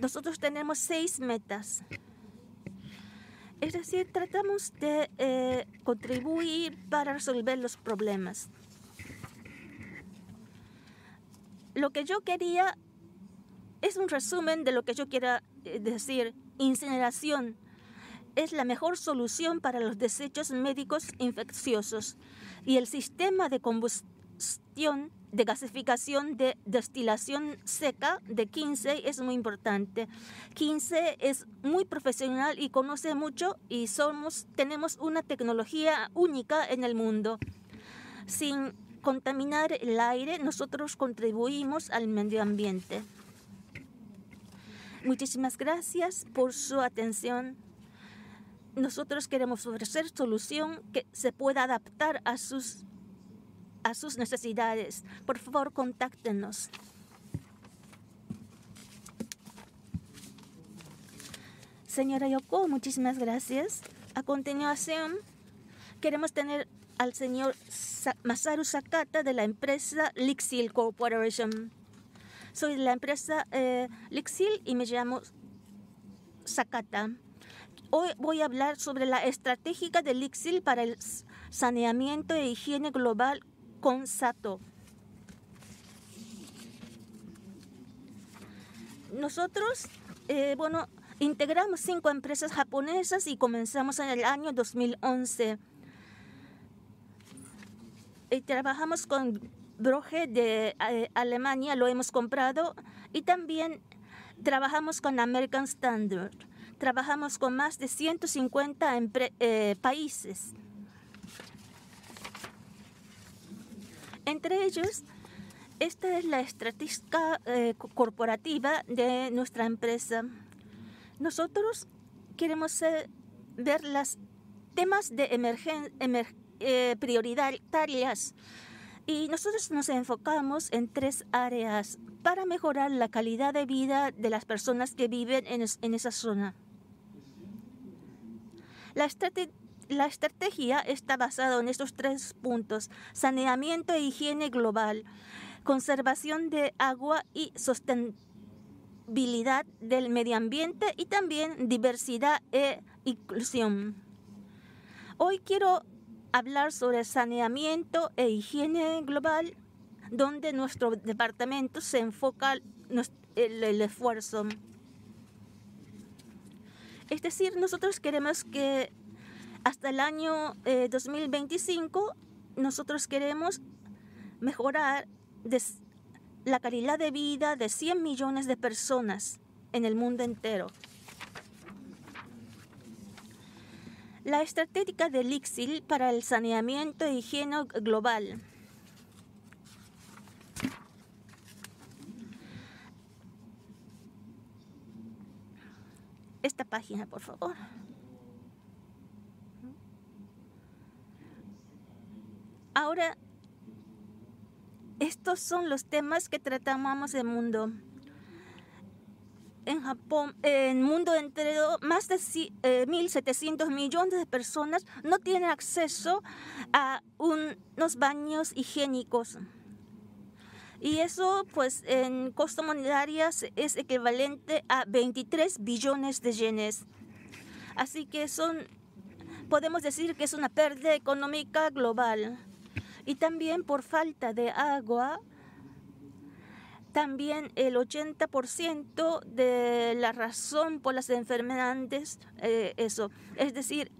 Nosotros tenemos seis metas. Es decir, tratamos de eh, contribuir para resolver los problemas. Lo que yo quería es un resumen de lo que yo quiera eh, decir. Incineración es la mejor solución para los desechos médicos infecciosos y el sistema de combustión de gasificación de destilación seca de 15 es muy importante. 15 es muy profesional y conoce mucho y somos, tenemos una tecnología única en el mundo. Sin contaminar el aire, nosotros contribuimos al medio ambiente. Muchísimas gracias por su atención. Nosotros queremos ofrecer solución que se pueda adaptar a sus a sus necesidades. Por favor, contáctenos. Señora Yoko, muchísimas gracias. A continuación, queremos tener al señor Masaru Sakata de la empresa Lixil Corporation. Soy de la empresa eh, Lixil y me llamo Sakata. Hoy voy a hablar sobre la estratégica de Lixil para el saneamiento e higiene global con sato Nosotros, eh, bueno, integramos cinco empresas japonesas y comenzamos en el año 2011. Y trabajamos con Broge de eh, Alemania, lo hemos comprado, y también trabajamos con American Standard. Trabajamos con más de 150 eh, países. Entre ellos, esta es la estrategia eh, corporativa de nuestra empresa. Nosotros queremos ver los temas de emergen, eh, prioritarias y nosotros nos enfocamos en tres áreas para mejorar la calidad de vida de las personas que viven en, en esa zona. La estrategia la estrategia está basada en estos tres puntos, saneamiento e higiene global, conservación de agua y sostenibilidad del medio ambiente y también diversidad e inclusión. Hoy quiero hablar sobre saneamiento e higiene global, donde nuestro departamento se enfoca el, esfuerzo. Es decir, nosotros queremos que hasta el año 2025 eh, nosotros queremos mejorar la calidad de vida de 100 millones de personas en el mundo entero. La estrategia del Lixil para el saneamiento e higiene global. Esta página, por favor. Ahora, estos son los temas que tratamos del mundo. En Japón, en el mundo entero, más de 1.700 eh, millones de personas no tienen acceso a unos baños higiénicos. Y eso, pues, en costo monetarias es equivalente a 23 billones de yenes. Así que son, podemos decir que es una pérdida económica global. Y también por falta de agua, también el 80% de la razón por las enfermedades, eh, eso, es decir,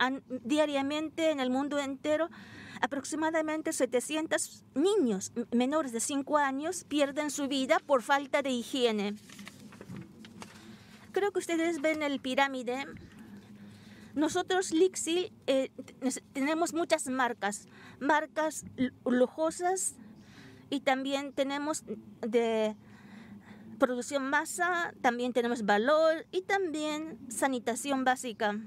diariamente en el mundo entero, aproximadamente 700 niños menores de 5 años pierden su vida por falta de higiene. Creo que ustedes ven el pirámide. Nosotros, Lixil, eh, tenemos muchas marcas marcas lujosas y también tenemos de producción masa, también tenemos valor y también sanitación básica.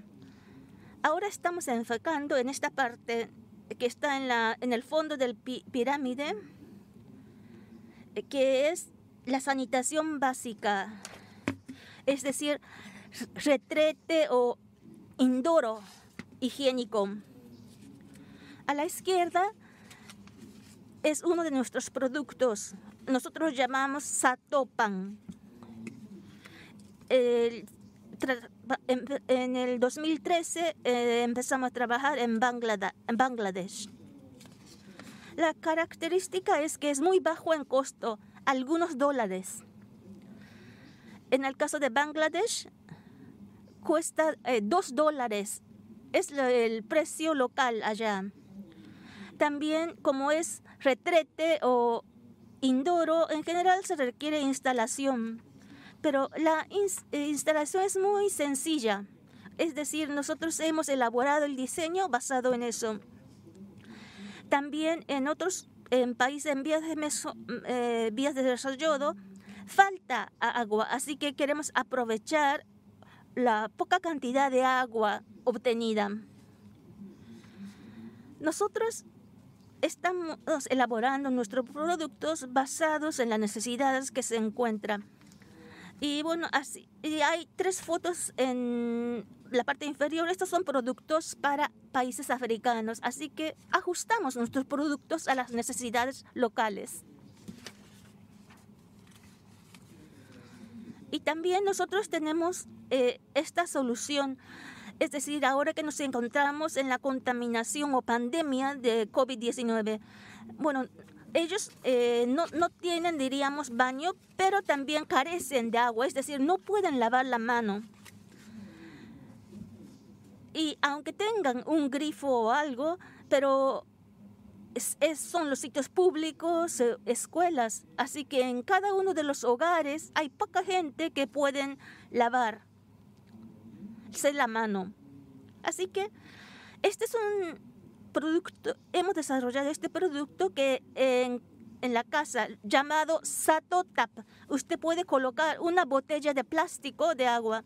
Ahora estamos enfocando en esta parte que está en, la, en el fondo del pirámide, que es la sanitación básica, es decir, retrete o indoro higiénico. A la izquierda es uno de nuestros productos. Nosotros llamamos Satopan. en, el 2013 eh, empezamos a trabajar en, Bangladesh. La característica es que es muy bajo en costo, algunos dólares. En el caso de Bangladesh, cuesta eh, dos dólares. Es el precio local allá. También como es retrete o indoro, en general se requiere instalación, pero la eh, instalación es muy sencilla. Es decir, nosotros hemos elaborado el diseño basado en eso. También en otros países en vías de, eh, vías de desarrollo falta agua, así que queremos aprovechar la poca cantidad de agua obtenida. Nosotros estamos elaborando nuestros productos basados en las necesidades que se encuentran. Y bueno, así, y hay tres fotos en la parte inferior. Estos son productos para países africanos, así que ajustamos nuestros productos a las necesidades locales. Y también nosotros tenemos eh, esta solución es decir, ahora que nos encontramos en la contaminación o pandemia de COVID-19. Bueno, ellos eh, no, tienen, diríamos, baño, pero también carecen de agua, es decir, no pueden lavar la mano. Y aunque tengan un grifo o algo, pero son los sitios públicos, eh, escuelas, así que en cada uno de los hogares hay poca gente que pueden lavar la mano. Así que este es un producto, hemos desarrollado este producto que en, la casa llamado Sato Tap. Usted puede colocar una botella de plástico de agua.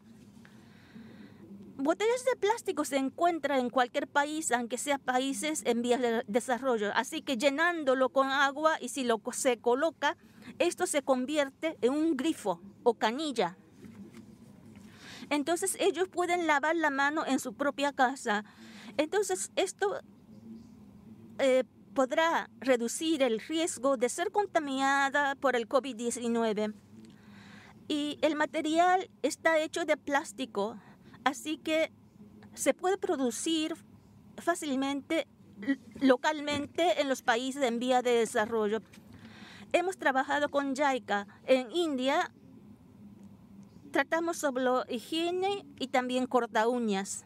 Botellas de plástico se encuentran en cualquier país, aunque sea países en vías de desarrollo. Así que llenándolo con agua y si lo, se coloca, esto se convierte en un grifo o canilla entonces ellos pueden lavar la mano en su propia casa. Entonces esto eh, podrá reducir el riesgo de ser contaminada por el COVID-19. Y el material está hecho de plástico, así que se puede producir fácilmente localmente en los países en vía de desarrollo. Hemos trabajado con JICA en India tratamos sobre higiene y también corta uñas.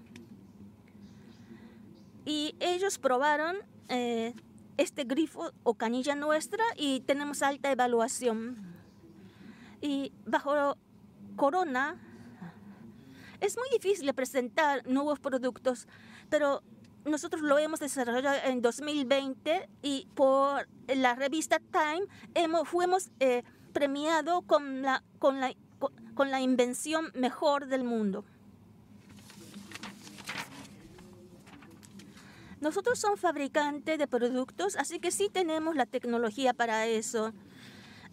Y ellos probaron eh, este grifo o canilla nuestra y tenemos alta evaluación. Y bajo corona es muy difícil presentar nuevos productos, pero nosotros lo hemos desarrollado en 2020 y por la revista Time hemos, fuimos eh, premiados con la, con la con la invención mejor del mundo. Nosotros somos fabricantes de productos, así que sí tenemos la tecnología para eso.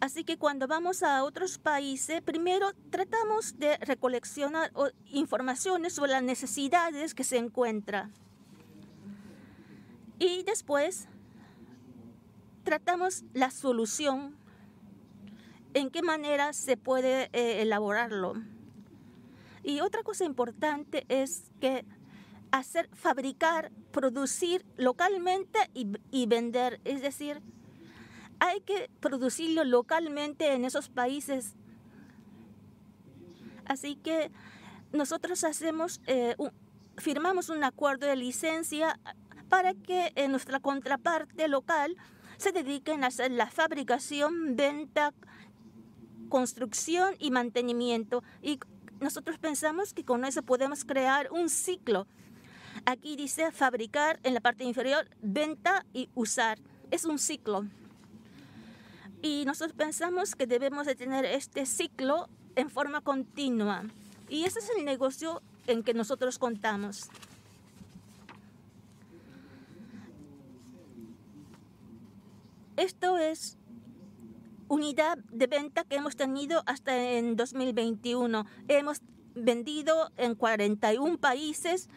Así que cuando vamos a otros países, primero tratamos de recoleccionar informaciones sobre las necesidades que se encuentra. Y después tratamos la solución en qué manera se puede eh, elaborarlo. Y otra cosa importante es que hacer, fabricar, producir localmente y, vender. Es decir, hay que producirlo localmente en esos países. Así que nosotros hacemos, eh, firmamos un acuerdo de licencia para que eh, nuestra contraparte local se dedique a hacer la fabricación, venta construcción y mantenimiento. Y nosotros pensamos que con eso podemos crear un ciclo. Aquí dice fabricar en la parte inferior, venta y usar. Es un ciclo. Y nosotros pensamos que debemos de tener este ciclo en forma continua. Y ese es el negocio en que nosotros contamos. Esto es unidad de venta que hemos tenido hasta en 2021. Hemos vendido en 41 países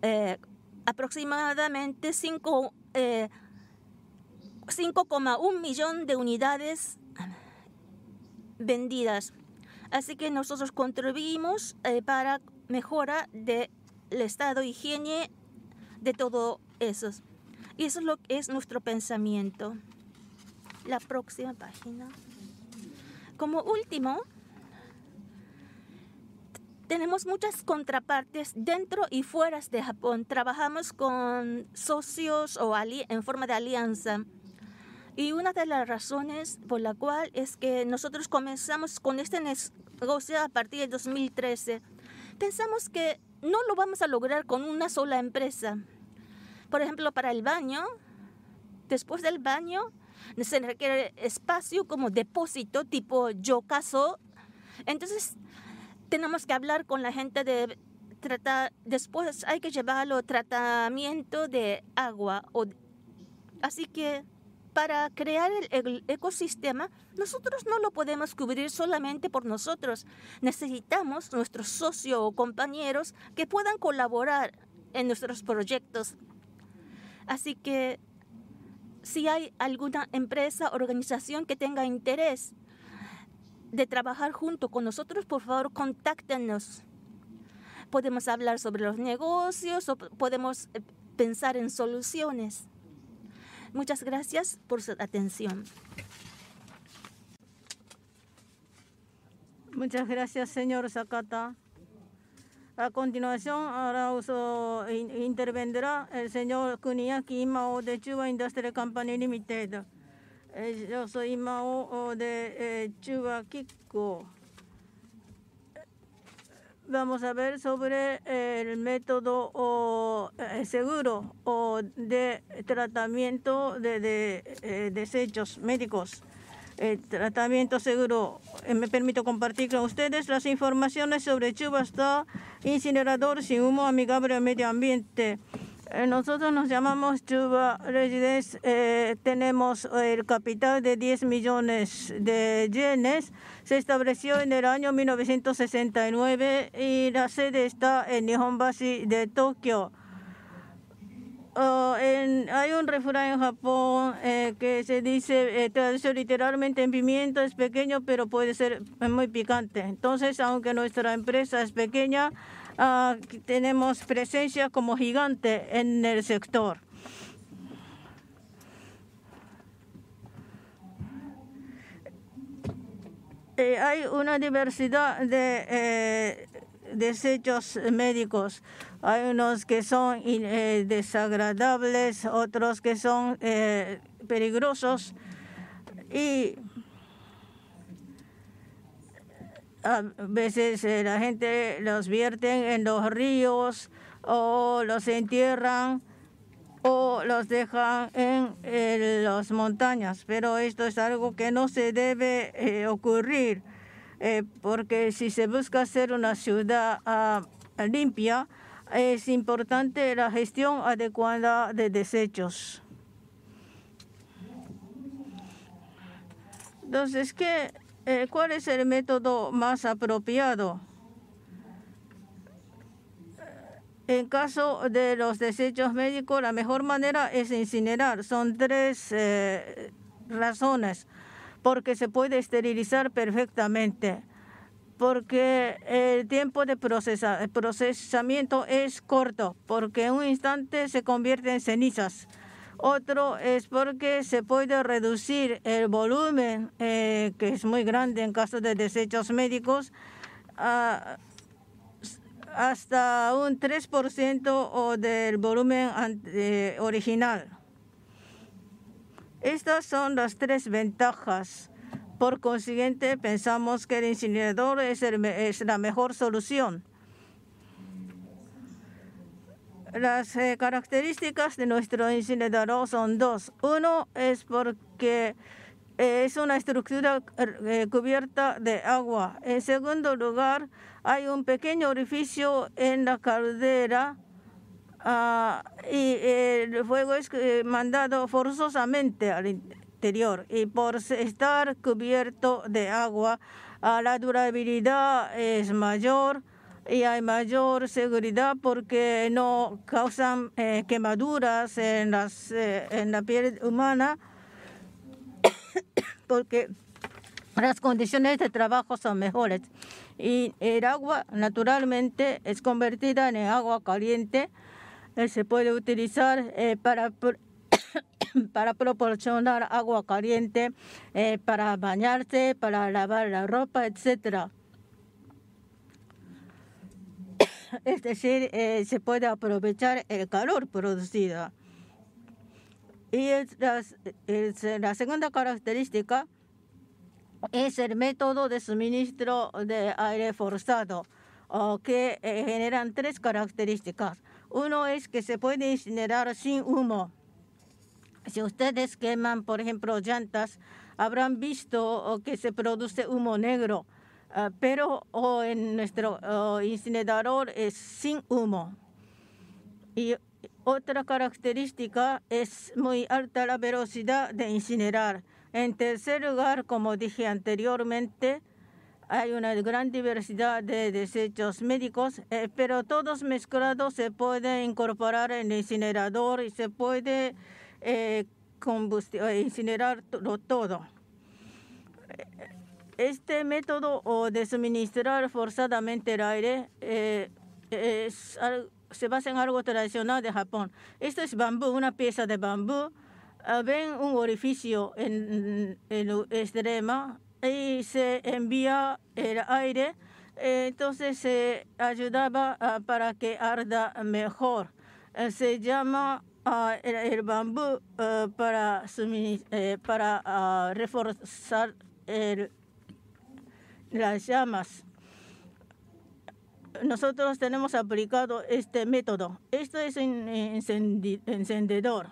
eh, aproximadamente 5,1 eh, millón de unidades vendidas. Así que nosotros contribuimos eh, para mejora del estado de higiene de todo eso. Y eso es lo que es nuestro pensamiento la próxima página. Como último, tenemos muchas contrapartes dentro y fuera de Japón. Trabajamos con socios o en forma de alianza. Y una de las razones por la cual es que nosotros comenzamos con este negocio a partir de 2013. Pensamos que no lo vamos a lograr con una sola empresa. Por ejemplo, para el baño, después del baño, se requiere espacio como depósito tipo yo caso. Entonces, tenemos que hablar con la gente de tratar, después hay que llevarlo tratamiento de agua. O, así que para crear el ecosistema, nosotros no lo podemos cubrir solamente por nosotros. Necesitamos nuestros socios o compañeros que puedan colaborar en nuestros proyectos. Así que si hay alguna empresa, organización que tenga interés de trabajar junto con nosotros, por favor, contáctenos. Podemos hablar sobre los negocios o podemos eh, pensar en soluciones. Muchas gracias por su atención. Muchas gracias, señor Sakata. A continuación, ahora intervendrá el señor Kuniaki Imao de Chuba Industrial Company Limited. Eh, yo soy Imao de eh, Chuba Kiko. Vamos a ver sobre el método eh, seguro o de tratamiento de desechos médicos el tratamiento seguro. Eh, me permito compartir con ustedes las informaciones sobre Está Incinerador sin humo amigable al medio ambiente. Eh, nosotros nos llamamos Chuba Residence, eh, tenemos el capital de 10 millones de yenes. Se estableció en el año 1969 y la sede está en Nihonbashi de Tokio. Oh, en, hay un refrán en Japón eh, que se dice, eh, literalmente en pimiento, es pequeño, pero puede ser muy picante. Entonces, aunque nuestra empresa es pequeña, ah, tenemos presencia como gigante en el sector. Eh, hay una diversidad de desechos médicos. Hay unos que son eh, desagradables, otros que son eh, peligrosos. Y a veces eh, la gente los vierte en los ríos o los entierran o los dejan en, las montañas. Pero esto es algo que no se debe ocurrir, porque si se busca hacer una ciudad ah, limpia, es importante la gestión adecuada de desechos. Entonces, eh, ¿cuál es el método más apropiado? Eh, en caso de los desechos médicos, la mejor manera es incinerar. Son tres eh, razones, porque se puede esterilizar perfectamente porque el tiempo de eh, procesamiento es corto, porque en un instante se convierte en cenizas. Otro es porque se puede reducir el volumen, eh, que es muy grande en caso de desechos médicos, hasta un 3% del volumen eh, original. Estas son las tres ventajas por consiguiente, pensamos que el incinerador es, la mejor solución. Las eh, características de nuestro incinerador son dos. Uno es porque eh, es una estructura eh, cubierta de agua. En segundo lugar, hay un pequeño orificio en la caldera ah, y el fuego es mandado forzosamente al, y por estar cubierto de agua, ah, la durabilidad es mayor y hay mayor seguridad porque no causan eh, quemaduras en, las, eh, en la piel humana, porque las condiciones de trabajo son mejores. Y el agua naturalmente es convertida en agua caliente, eh, se puede utilizar para para proporcionar agua caliente, eh, para bañarse, para lavar la ropa, etc. Es decir, eh, se puede aprovechar el calor producido. Y la, la segunda característica es el método de suministro de aire forzado, que eh, generan tres características. Uno es que se puede incinerar sin humo. Si ustedes queman, por ejemplo, llantas, habrán visto que se produce humo negro, ah, pero en nuestro incinerador es sin humo. Y otra característica es muy alta la velocidad de incinerar. En tercer lugar, como dije anteriormente, hay una gran diversidad de desechos médicos, eh, pero todos mezclados se pueden incorporar en el incinerador y se puede eh, eh, incinerar todo. Eh, este método de suministrar forzadamente el aire eh, se basa en algo tradicional de Japón. Esto es bambú, una pieza de bambú. Ah, ven un orificio en, el extremo y se envía el aire. Entonces se ayudaba ah, para que arda mejor. Se llama Ah, el, bambú eh, para, eh, para ah, reforzar las llamas. Nosotros tenemos aplicado este método. Esto es un encendedor.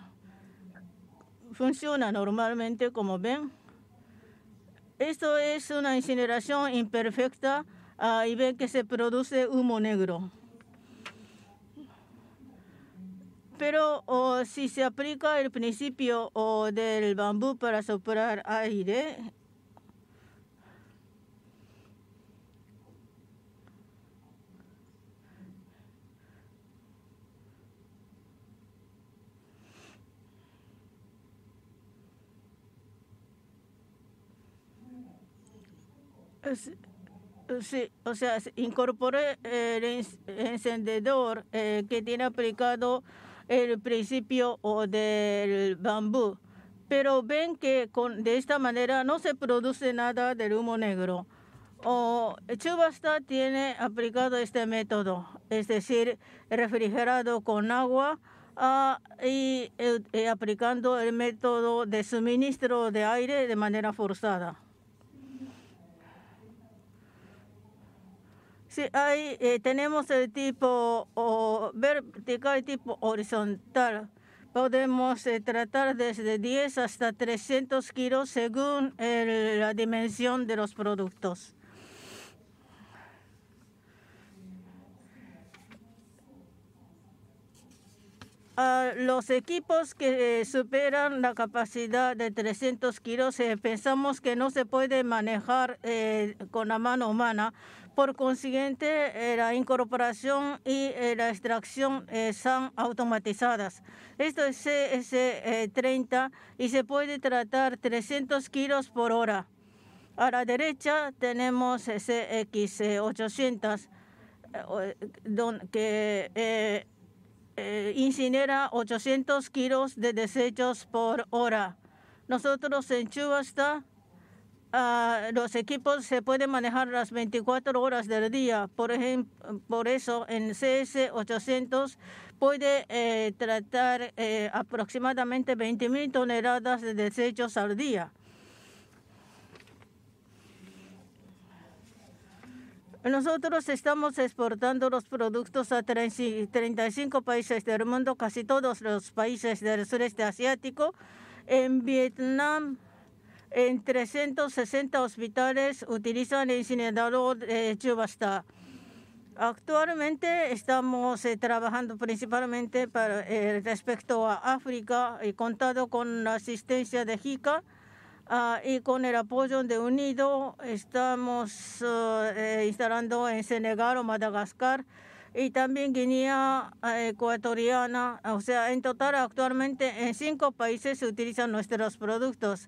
Funciona normalmente como ven. Esto es una incineración imperfecta ah, y ven que se produce humo negro. Pero o si se aplica el principio o del bambú para soplar aire, Sí, o sea, incorporé el encendedor eh, que tiene aplicado el principio del bambú. Pero ven que con, de esta manera no se produce nada del humo negro. O Chubasta tiene aplicado este método, es decir, refrigerado con agua ah, y eh, eh, aplicando el método de suministro de aire de manera forzada. Sí, ahí eh, tenemos el tipo vertical y tipo horizontal. Podemos eh, tratar desde 10 hasta 300 kilos según la dimensión de los productos. los equipos que eh, superan la capacidad de 300 kilos pensamos que no se puede manejar con la mano humana, por consiguiente, eh, la incorporación y eh, la extracción eh, son automatizadas. Esto es CS30 e y se puede tratar 300 kilos por hora. A la derecha tenemos CX800, que incinera 800 kilos de desechos por hora. Nosotros en Chubasta Ah, los equipos se pueden manejar las 24 horas del día. Por, ejemplo, por eso en CS800 puede eh, tratar eh, aproximadamente 20.000 toneladas de desechos al día. Nosotros estamos exportando los productos a 35 países del mundo, casi todos los países del sureste asiático. En Vietnam, en 360 hospitales utilizan el incinerador de eh, Chubasta. Actualmente estamos eh, trabajando principalmente eh, respecto a África y contado con la asistencia de JICA ah, y con el apoyo de UNIDO estamos instalando en Senegal o Madagascar y también Guinea Ecuatoriana. O sea, en total actualmente en cinco países se utilizan nuestros productos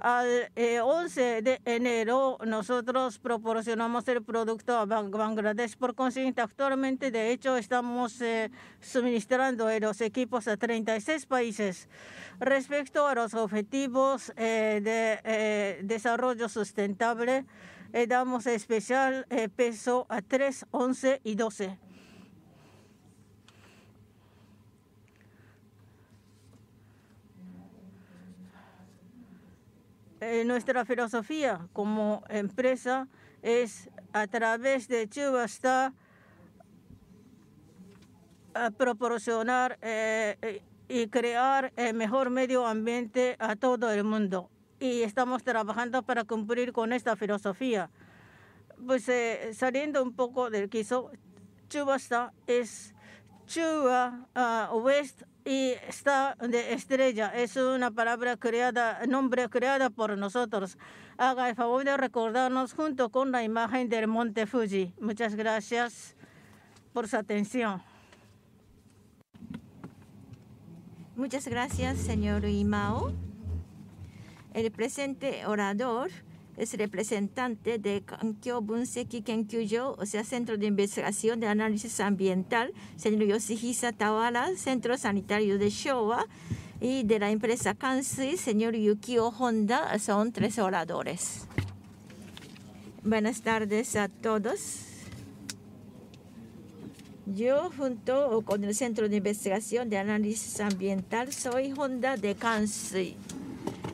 al 11 eh, de enero nosotros proporcionamos el producto a Bangladesh. Por consiguiente, actualmente, de hecho, estamos eh, suministrando los equipos a 36 países. Respecto a los objetivos eh, de desarrollo sustentable, damos especial peso a 3, 11 y 12. Eh, nuestra filosofía como empresa es a través de Chubasta a eh, proporcionar eh, y crear el mejor medio ambiente a todo el mundo. Y estamos trabajando para cumplir con esta filosofía. Pues saliendo un poco del quiso, Chubasta es Chuba ah, West y está de estrella. Es una palabra creada, nombre creada por nosotros. Haga el favor de recordarnos junto con la imagen del monte Fuji. Muchas gracias por su atención. Muchas gracias, señor Imao. El presente orador es representante de Kankyo Bunseki o sea, Centro de Investigación de Análisis Ambiental, señor Yoshihisa Tawara, Centro Sanitario de Showa, y de la empresa Kansui, señor Yukio Honda, son tres oradores. Buenas tardes a todos. Yo, junto con el Centro de Investigación de Análisis Ambiental, soy Honda de Kansui.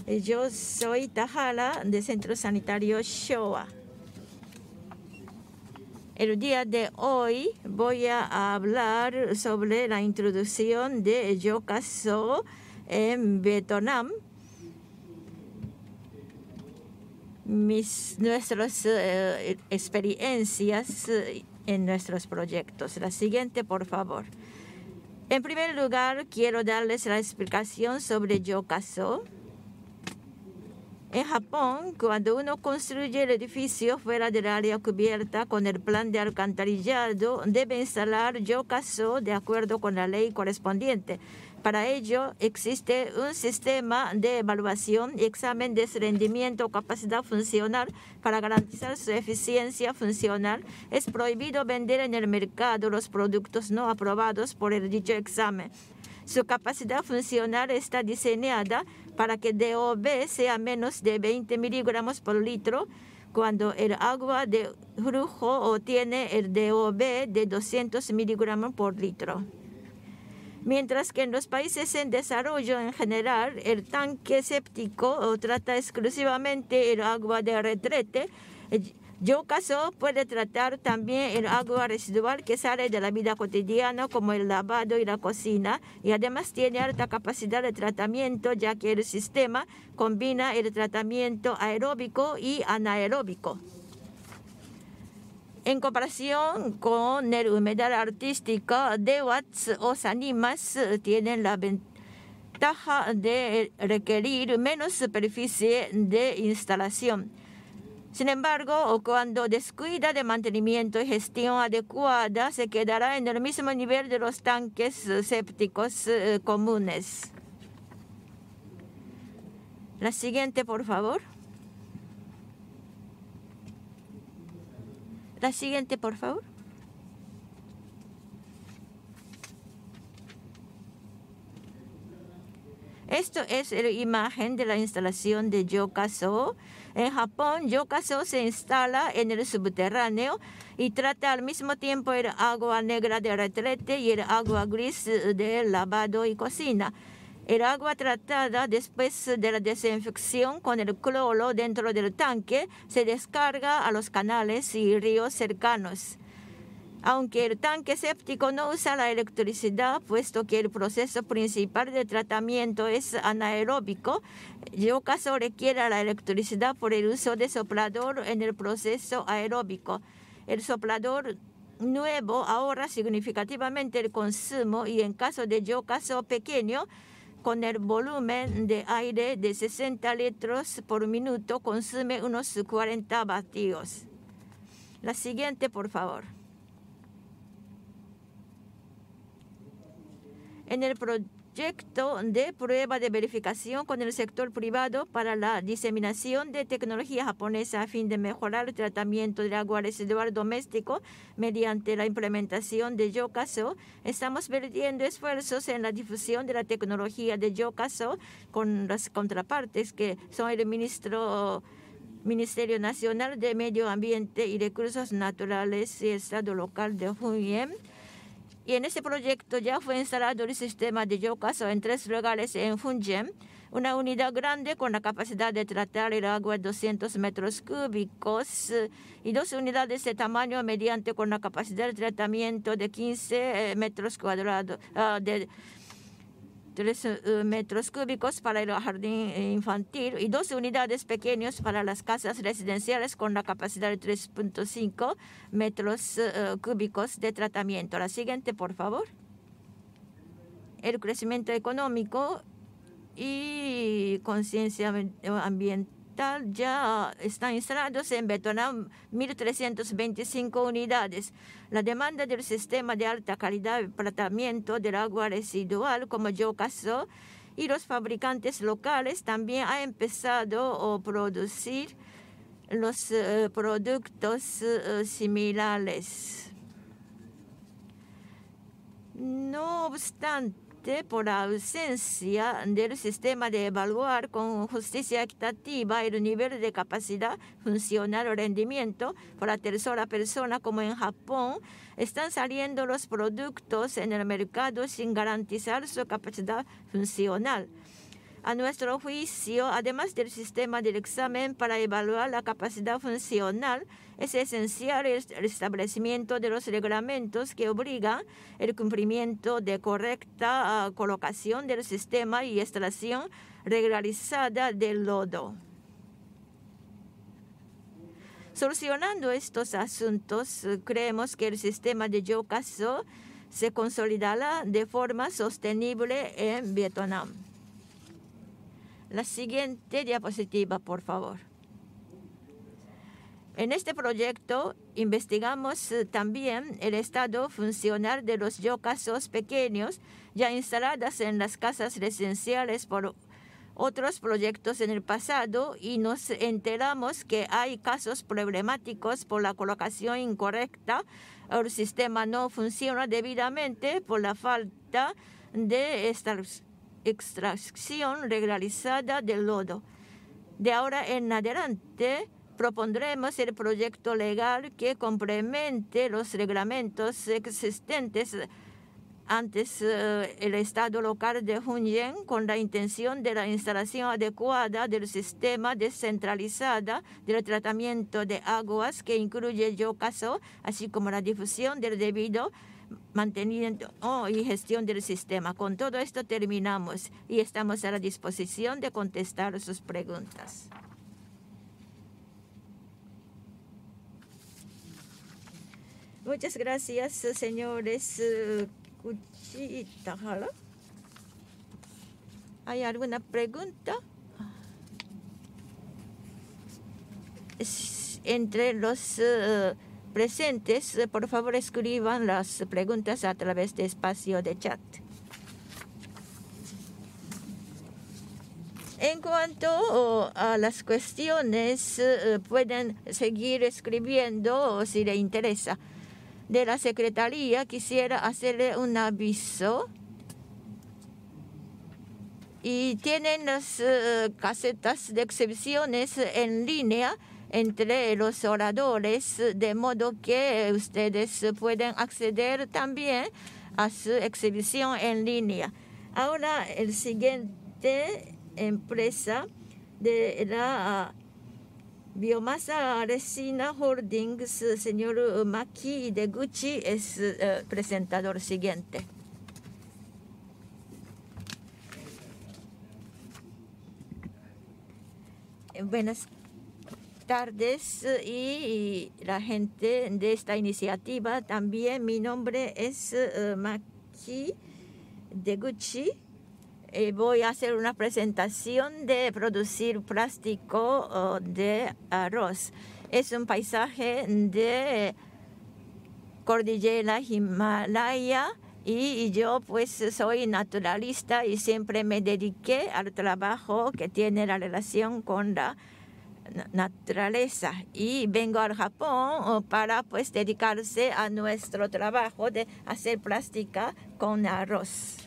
Eh, yo soy Tahala, de Centro Sanitario Showa. El día de hoy voy a hablar sobre la introducción de yocaso en Vietnam. Mis, nuestras eh, experiencias eh, en nuestros proyectos. La siguiente, por favor. En primer lugar, quiero darles la explicación sobre yocaso en Japón, cuando uno construye el edificio fuera del área cubierta con el plan de alcantarillado, debe instalar yokaso de acuerdo con la ley correspondiente. Para ello, existe un sistema de evaluación y examen de rendimiento o capacidad funcional para garantizar su eficiencia funcional. Es prohibido vender en el mercado los productos no aprobados por el dicho examen. Su capacidad funcional está diseñada para que DOB sea menos de 20 miligramos por litro cuando el agua de flujo tiene el DOB de 200 miligramos por litro. Mientras que en los países en desarrollo en general, el tanque séptico trata exclusivamente el agua de retrete caso puede tratar también el agua residual que sale de la vida cotidiana como el lavado y la cocina y además tiene alta capacidad de tratamiento ya que el sistema combina el tratamiento aeróbico y anaeróbico. En comparación con el humedal de Watts, o Sanimas tienen la ventaja de requerir menos superficie de instalación. Sin embargo, cuando descuida de mantenimiento y gestión adecuada, se quedará en el mismo nivel de los tanques eh, sépticos eh, comunes. La siguiente, por favor. La siguiente, por favor. Esto es la imagen de la instalación de Yokaso en Japón, Yokaso se instala en el subterráneo y trata al mismo tiempo el agua negra de retrete y el agua gris eh, de lavado y cocina. El agua tratada después de la desinfección con el cloro dentro del tanque se descarga a los canales y ríos cercanos aunque el tanque séptico no usa la electricidad, puesto que el proceso principal de tratamiento es anaeróbico, yo caso requiere la electricidad por el uso de soplador en el proceso aeróbico. El soplador nuevo ahorra significativamente el consumo y en caso de yo pequeño, con el volumen de aire de 60 litros por minuto consume unos 40 vatios. La siguiente, por favor. en el proyecto de prueba de verificación con el sector privado para la diseminación de tecnología japonesa a fin de mejorar el tratamiento del agua residual doméstico mediante la implementación de Yokaso. Estamos perdiendo esfuerzos en la difusión de la tecnología de Yokaso con las contrapartes que son el ministro Ministerio Nacional de Medio Ambiente y Recursos Naturales y Estado Local de Huyen y en ese proyecto ya fue instalado el sistema de Yokaso en tres lugares en Funjen, una unidad grande con la capacidad de tratar el agua de 200 metros cúbicos eh, y dos unidades de tamaño mediante con la capacidad de tratamiento de 15 eh, metros cuadrados. Ah, de, tres eh, eh, metros cúbicos para el jardín eh, infantil y dos unidades pequeñas para las casas residenciales con la capacidad de 3.5 metros cúbicos de tratamiento. La siguiente, por favor. El crecimiento económico y conciencia ambiental ya están instalados en Vietnam 1.325 unidades. La demanda del sistema de alta calidad de tratamiento del agua residual como yo caso y los fabricantes locales también han empezado a producir los eh, productos eh, similares. No obstante, este, por la ausencia del sistema de evaluar con justicia equitativa el nivel de capacidad funcional o rendimiento por la tercera persona, como en Japón, están saliendo los productos en el mercado sin garantizar su capacidad funcional. A nuestro juicio, además del sistema del examen para evaluar la capacidad funcional, es esencial el establecimiento de los reglamentos que obliga el cumplimiento de correcta ah, colocación del sistema y extracción regularizada del lodo. Solucionando estos asuntos, creemos que el sistema de Yokaso se consolidará de forma sostenible en Vietnam. La siguiente diapositiva, por favor. En este proyecto investigamos eh, también el estado funcional de los yocasos pequeños ya instaladas en las casas residenciales por otros proyectos en el pasado y nos enteramos que hay casos problemáticos por la colocación incorrecta, el sistema no funciona debidamente por la falta de extracción regularizada del lodo. De ahora en adelante, propondremos el proyecto legal que complemente los reglamentos existentes antes eh, el Estado local de Hunyuan con la intención de la instalación adecuada del sistema descentralizada del tratamiento de aguas que incluye Yokaso, así como la difusión del debido mantenimiento oh, y gestión del sistema. Con todo esto terminamos y estamos a la disposición de contestar sus preguntas. Muchas gracias, señores eh, ¿Hay alguna pregunta? Entre los eh, presentes, eh, por favor, escriban las preguntas a través de espacio de chat. En cuanto a las cuestiones, pueden seguir escribiendo si les interesa de la Secretaría, quisiera hacerle un aviso. Y tienen las eh, casetas de exhibiciones en línea entre los oradores, de modo que ustedes pueden acceder también a su exhibición en línea. Ahora, el siguiente empresa de la... Biomasa Resina Holdings, eh, señor eh, Maki Gucci es eh, presentador siguiente. Buenas tardes y, la gente de esta iniciativa también. Mi nombre es Maki Gucci. Eh, voy a hacer una presentación de producir plástico de arroz. Es un paisaje de cordillera Himalaya y yo pues soy naturalista y siempre me dediqué al trabajo que tiene la relación con la naturaleza y vengo al Japón para pues dedicarse a nuestro trabajo de hacer plástica con arroz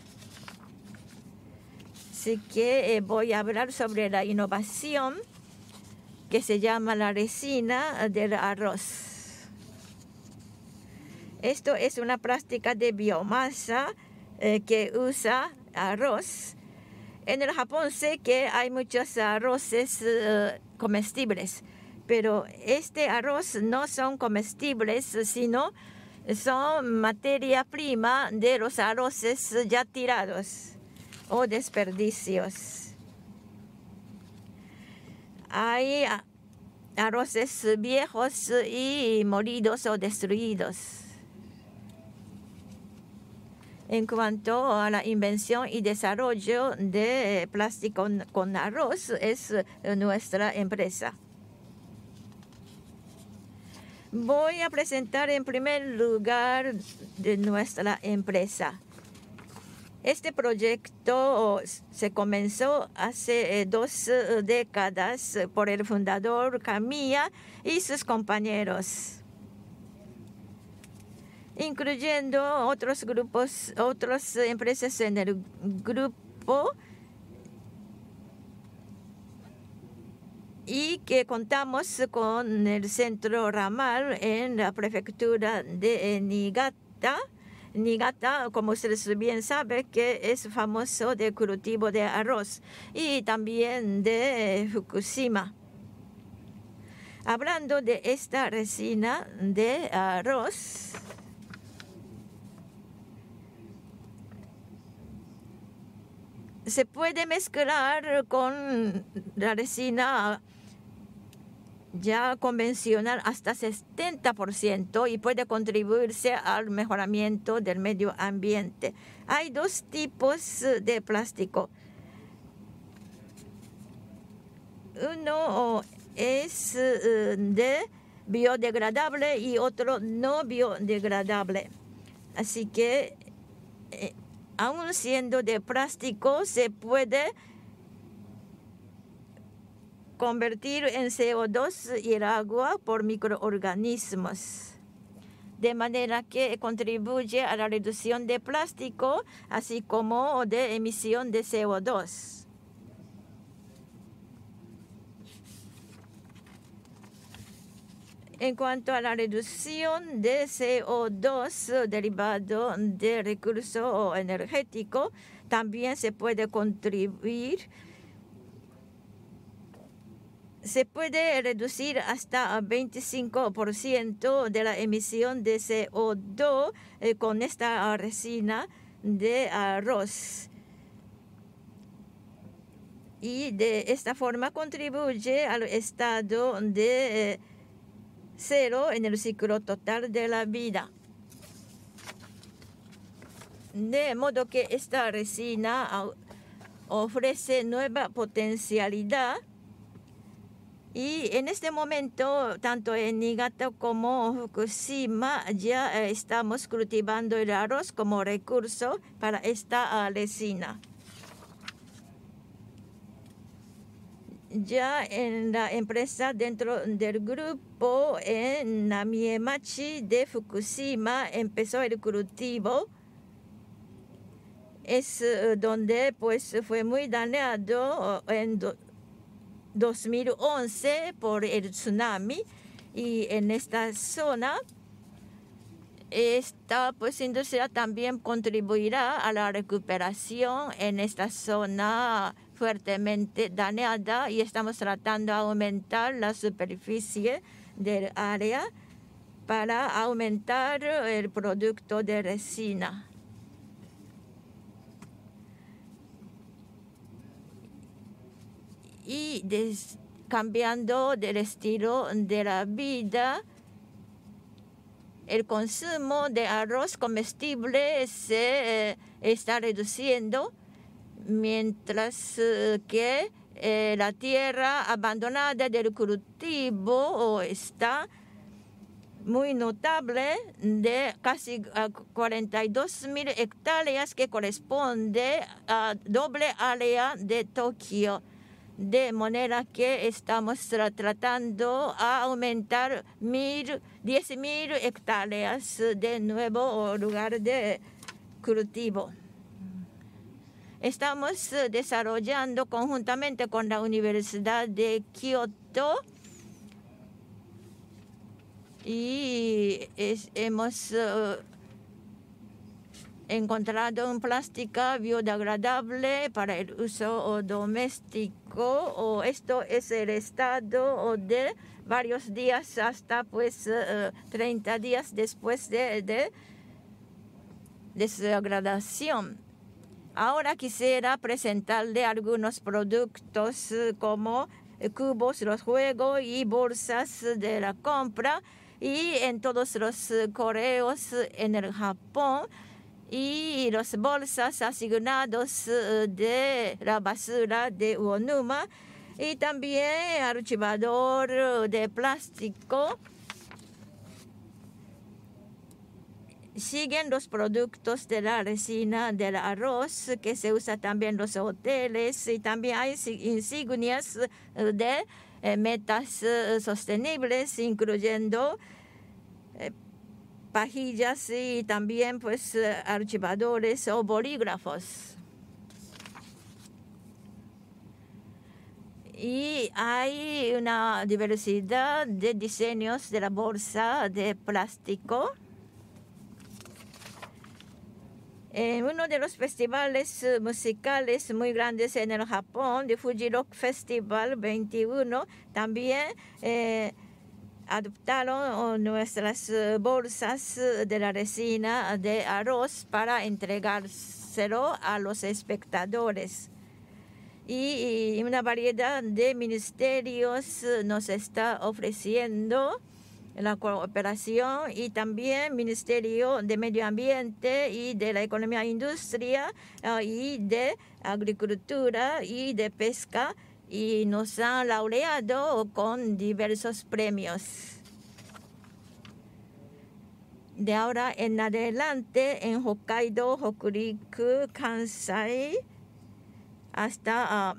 que eh, voy a hablar sobre la innovación que se llama la resina del arroz. Esto es una práctica de biomasa eh, que usa arroz. En el Japón sé que hay muchos arroces eh, comestibles, pero este arroz no son comestibles, sino son materia prima de los arroces ya tirados o desperdicios. Hay ah, arroces viejos y moridos o destruidos. En cuanto a la invención y desarrollo de plástico con arroz, es eh, nuestra empresa. Voy a presentar en primer lugar de nuestra empresa. Este proyecto se comenzó hace eh, dos eh, décadas eh, por el fundador Camilla y sus compañeros, incluyendo otros grupos, otras empresas en el grupo y que contamos con el centro ramal en la prefectura de Niigata Niigata, como ustedes bien saben, que es famoso de cultivo de arroz y también de Fukushima. Hablando de esta resina de arroz, se puede mezclar con la resina ya convencional hasta 70% y puede contribuirse al mejoramiento del medio ambiente. Hay dos tipos eh, de plástico. Uno es eh, de biodegradable y otro no biodegradable. Así que, eh, aún siendo de plástico, se puede convertir en CO2 y el agua por microorganismos, de manera que contribuye a la reducción de plástico, así como de emisión de CO2. En cuanto a la reducción de CO2 derivado de recurso energético, también se puede contribuir se puede reducir hasta 25% de la emisión de CO2 eh, con esta resina de arroz. Y de esta forma contribuye al estado de eh, cero en el ciclo total de la vida. De modo que esta resina ofrece nueva potencialidad y en este momento, tanto en Niigata como en Fukushima, ya eh, estamos cultivando el arroz como recurso para esta ah, resina. ya en la empresa dentro del grupo en Namiemachi de Fukushima empezó el cultivo. Es eh, donde pues fue muy dañado en 2011 por el tsunami y en esta zona esta pues, industria también contribuirá a la recuperación en esta zona fuertemente dañada y estamos tratando de aumentar la superficie del área para aumentar el producto de resina. y cambiando del estilo de la vida. El consumo de arroz comestible se eh, está reduciendo, mientras eh, que eh, la tierra abandonada del cultivo está muy notable de casi 42 mil hectáreas que corresponde a doble área de Tokio de manera que estamos tratando a aumentar 10.000 hectáreas de nuevo lugar de cultivo. Estamos desarrollando conjuntamente con la Universidad de Kioto y hemos eh, encontrado un plástica biodegradable para el uso doméstico o esto es el estado de varios días hasta pues 30 eh, días después de, de degradación. Ahora quisiera presentarle algunos productos eh, como eh, cubos, los juegos y bolsas de la compra y en todos los correos en el Japón y los bolsas asignados eh, de la basura de Uonuma y también archivador eh, de plástico. siguen los productos de la resina del arroz que se usa también los hoteles y también hay insignias eh, de metas sostenibles incluyendo pajillas y también pues eh, archivadores o bolígrafos. Y hay una diversidad de diseños de la bolsa de plástico. En uno de los festivales eh, musicales muy grandes en el Japón, de Fuji Rock Festival 21, también eh, adoptaron nuestras eh, bolsas eh, de la resina de arroz para entregárselo a los espectadores. Y una variedad de ministerios eh, nos está ofreciendo la cooperación y también Ministerio de Medio Ambiente y de la Economía e Industria y de Agricultura y de Pesca y nos han laureado con diversos premios. De ahora en adelante, en Hokkaido, Hokuriku, Kansai, hasta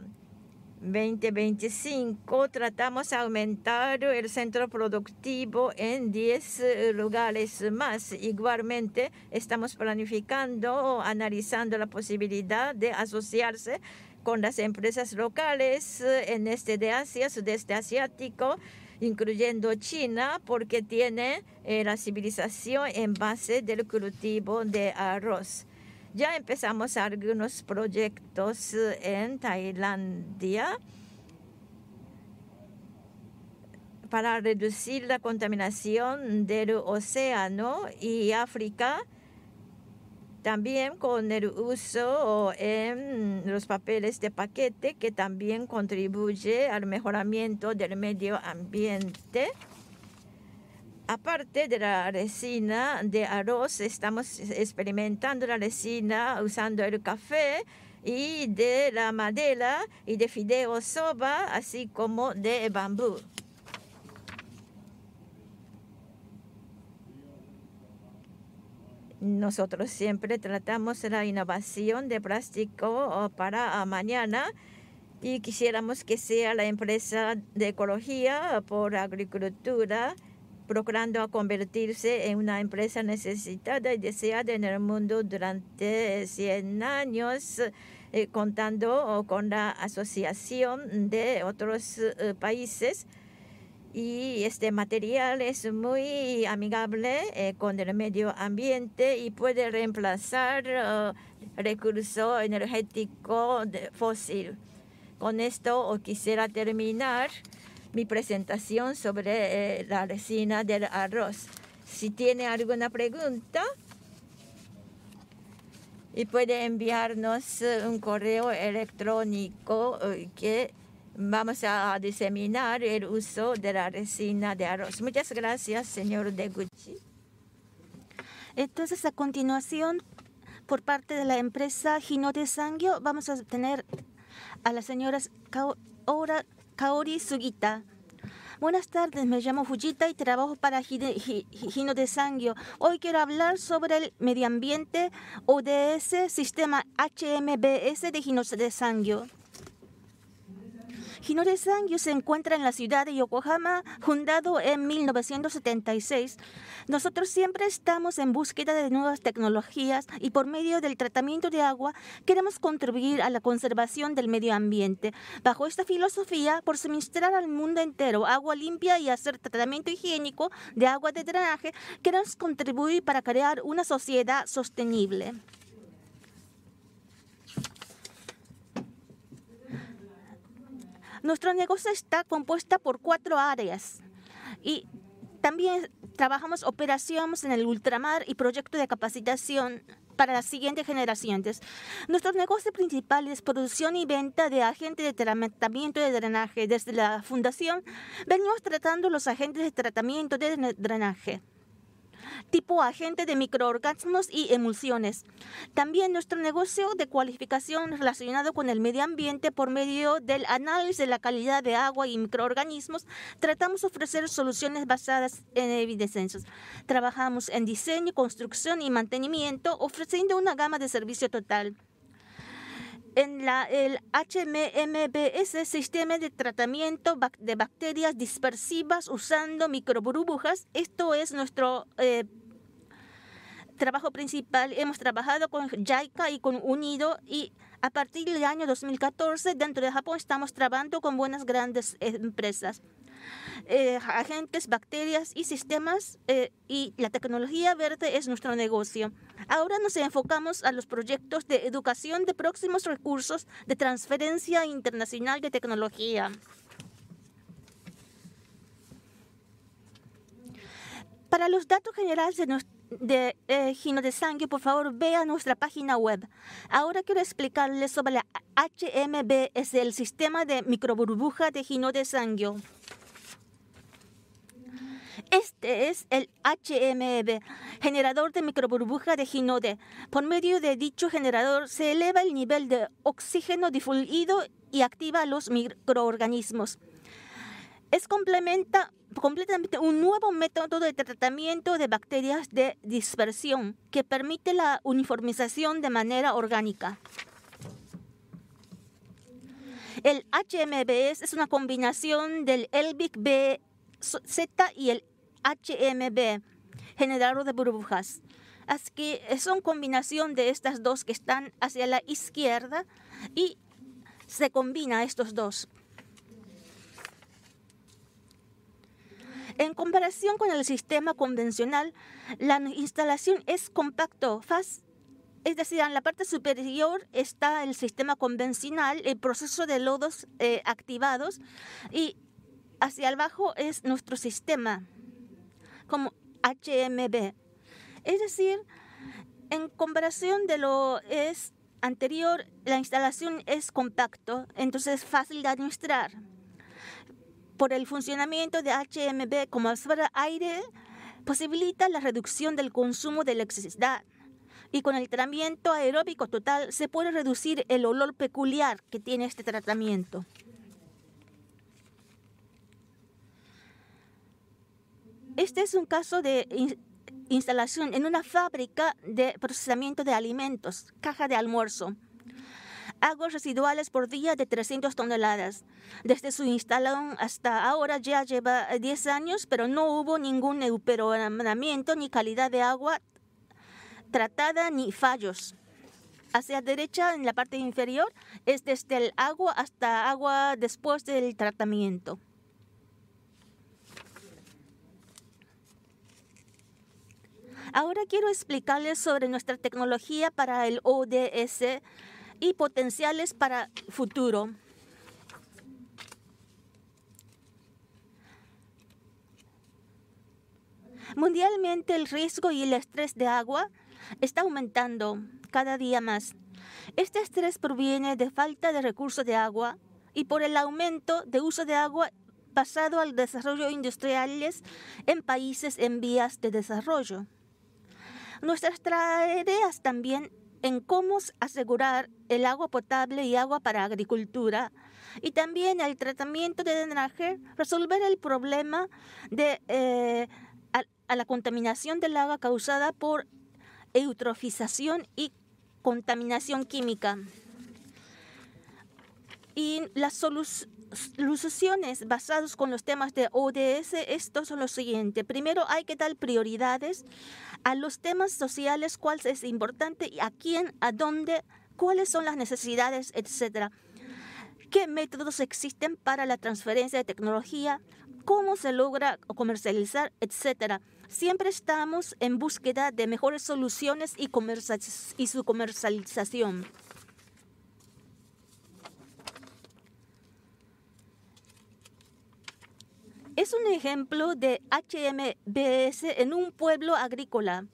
2025 ah, tratamos de aumentar el centro productivo en 10 eh, lugares más. Igualmente, estamos planificando o analizando la posibilidad de asociarse con las empresas locales eh, en este de Asia, sudeste asiático, incluyendo China, porque tiene eh, la civilización en base del cultivo de arroz. Ya empezamos algunos proyectos eh, en Tailandia para reducir la contaminación del océano y África también con el uso en los papeles de paquete que también contribuye al mejoramiento del medio ambiente. Aparte de la resina de arroz, estamos experimentando la resina usando el café y de la madera y de fideo soba, así como de bambú. Nosotros siempre tratamos la innovación de plástico oh, para ah, mañana y quisiéramos que sea la empresa de ecología ah, por agricultura procurando convertirse en una empresa necesitada y deseada en el mundo durante 100 años, eh, contando oh, con la asociación de otros eh, países y este material es muy amigable eh, con el medio ambiente y puede reemplazar oh, recurso energético de fósil. Con esto oh, quisiera terminar mi presentación sobre eh, la resina del arroz. Si tiene alguna pregunta, y puede enviarnos eh, un correo electrónico que vamos a diseminar el uso de la resina de arroz. Muchas gracias, señor Deguchi. Entonces, a continuación, por parte de la empresa Gino de Sangio, vamos a tener a la señora Kaori Sugita. Buenas tardes, me llamo Fujita y trabajo para Gino de Sangio. Hoy quiero hablar sobre el medio ambiente ODS, sistema HMBS de Gino de Sangio. Hinode Sangyu se encuentra en la ciudad de Yokohama, fundado en 1976. Nosotros siempre estamos en búsqueda de nuevas tecnologías y por medio del tratamiento de agua queremos contribuir a la conservación del medio ambiente. Bajo esta filosofía, por suministrar al mundo entero agua limpia y hacer tratamiento higiénico de agua de drenaje, queremos contribuir para crear una sociedad sostenible. Nuestro negocio está compuesto por cuatro áreas y también trabajamos operaciones en el ultramar y proyectos de capacitación para las siguientes generaciones. Nuestro negocio principal es producción y venta de agentes de tratamiento de drenaje. Desde la fundación venimos tratando los agentes de tratamiento de drenaje tipo agente de microorganismos y emulsiones. También nuestro negocio de cualificación relacionado con el medio ambiente por medio del análisis de la calidad de agua y microorganismos, tratamos de ofrecer soluciones basadas en evidencias. Trabajamos en diseño, construcción y mantenimiento, ofreciendo una gama de servicio total en la, el HMMBS, Sistema de Tratamiento de Bacterias Dispersivas usando microburbujas. Esto es nuestro eh, trabajo principal. Hemos trabajado con JICA y con UNIDO y a partir del año 2014 dentro de Japón estamos trabajando con buenas grandes eh, empresas. Eh, agentes, bacterias y sistemas eh, y la tecnología verde es nuestro negocio. Ahora nos enfocamos a los proyectos de educación de próximos recursos de transferencia internacional de tecnología. Para los datos generales de de eh, Gino de sangue, por favor, vea nuestra página web. Ahora quiero explicarles sobre la HMB, es el sistema de microburbuja de Gino de sangue. Este es el HMB, generador de microburbuja de ginode. Por medio de dicho generador se eleva el nivel de oxígeno difluido y activa los microorganismos. Es complementa, completamente un nuevo método de tratamiento de bacterias de dispersión que permite la uniformización de manera orgánica. El HMB es una combinación del LBIC bz y el HMB, generador de burbujas. Así que son combinación de estas dos que están hacia la izquierda y se combina estos dos. En comparación con el sistema convencional, la instalación es compacto, es decir, en la parte superior está el sistema convencional, el proceso de lodos eh, activados y hacia abajo es nuestro sistema como HMB. Es decir, en comparación de lo es anterior, la instalación es compacto, entonces es fácil de administrar. Por el funcionamiento de HMB como aire, posibilita la reducción del consumo de electricidad. Y con el tratamiento aeróbico total se puede reducir el olor peculiar que tiene este tratamiento. Este es un caso de instalación en una fábrica de procesamiento de alimentos, caja de almuerzo. Aguas residuales por día de 300 toneladas. Desde su instalación hasta ahora ya lleva 10 eh, años, pero no hubo ningún empeoramiento ni calidad de agua tratada ni fallos. Hacia derecha, en la parte inferior, es desde el agua hasta agua después del tratamiento. Ahora quiero explicarles sobre nuestra tecnología para el ODS y potenciales para futuro. Mundialmente el riesgo y el estrés de agua está aumentando cada día más. Este estrés proviene de falta de recursos de agua y por el aumento de uso de agua pasado al desarrollo industriales en países en vías de desarrollo. Nuestras ideas también en cómo asegurar el agua potable y agua para agricultura y también el tratamiento de drenaje, resolver el problema de eh, a, la contaminación del agua causada por eutrofización y contaminación química. Y la solución soluciones basadas con los temas de ODS, estos son los siguientes. Primero hay que dar prioridades a los temas sociales, cuál es importante y a quién, a dónde, cuáles son las necesidades, etcétera. ¿Qué métodos existen para la transferencia de tecnología? ¿Cómo se logra comercializar, etcétera? Siempre estamos en búsqueda de mejores soluciones y, y su comercialización. es un ejemplo de HMBS en un pueblo agrícola.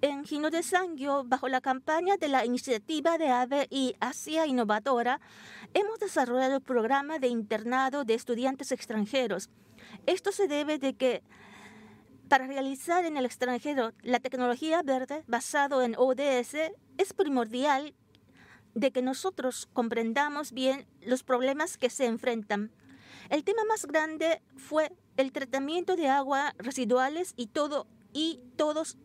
En Gino de Sangio, bajo la campaña de la iniciativa de AVE y Asia Innovadora, hemos desarrollado el programa de internado de estudiantes extranjeros. Esto se debe de que para realizar en el extranjero la tecnología verde basado en ODS es primordial de que nosotros comprendamos bien los problemas que se enfrentan. El tema más grande fue el tratamiento de aguas residuales y, todo, y todos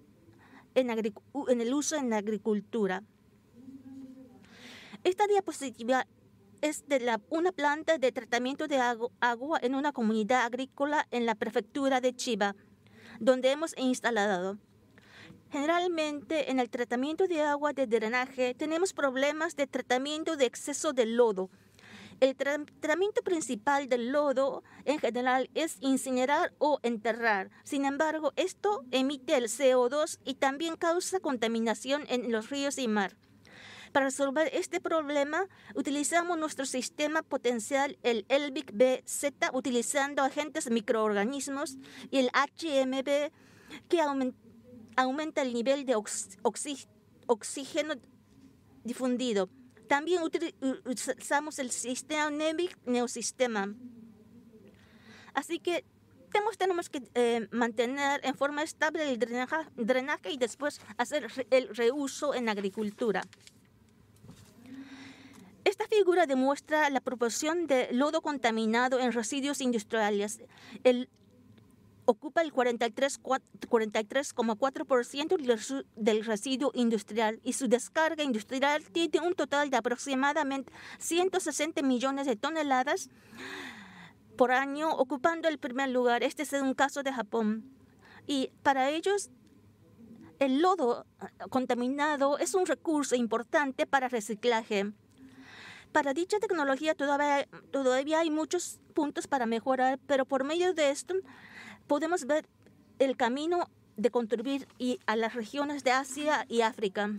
en, el uso en la agricultura. Esta diapositiva es de una planta de tratamiento de agua en una comunidad agrícola en la prefectura de Chiba, donde hemos instalado. Generalmente en el tratamiento de agua de drenaje tenemos problemas de tratamiento de exceso de lodo, el tratamiento principal del lodo en general es incinerar o enterrar. Sin embargo, esto emite el CO2 y también causa contaminación en los ríos y mar. Para resolver este problema, utilizamos nuestro sistema potencial, el elbic bz utilizando agentes microorganismos y el HMB, que aumenta el nivel de oxígeno difundido. También utilizamos el sistema neosistema. Así que tenemos que eh, mantener en forma estable el drenaje, drenaje y después hacer el reuso en agricultura. Esta figura demuestra la proporción de lodo contaminado en residuos industriales. El ocupa el 43,4% del residuo industrial y su descarga industrial tiene un total de aproximadamente 160 millones de toneladas por año, ocupando el primer lugar. Este es un caso de Japón. Y para ellos, el lodo ah, contaminado es un recurso importante para reciclaje. Para dicha tecnología todavía, todavía hay muchos puntos para mejorar, pero por medio de esto podemos ver el camino de contribuir a las regiones de Asia y África.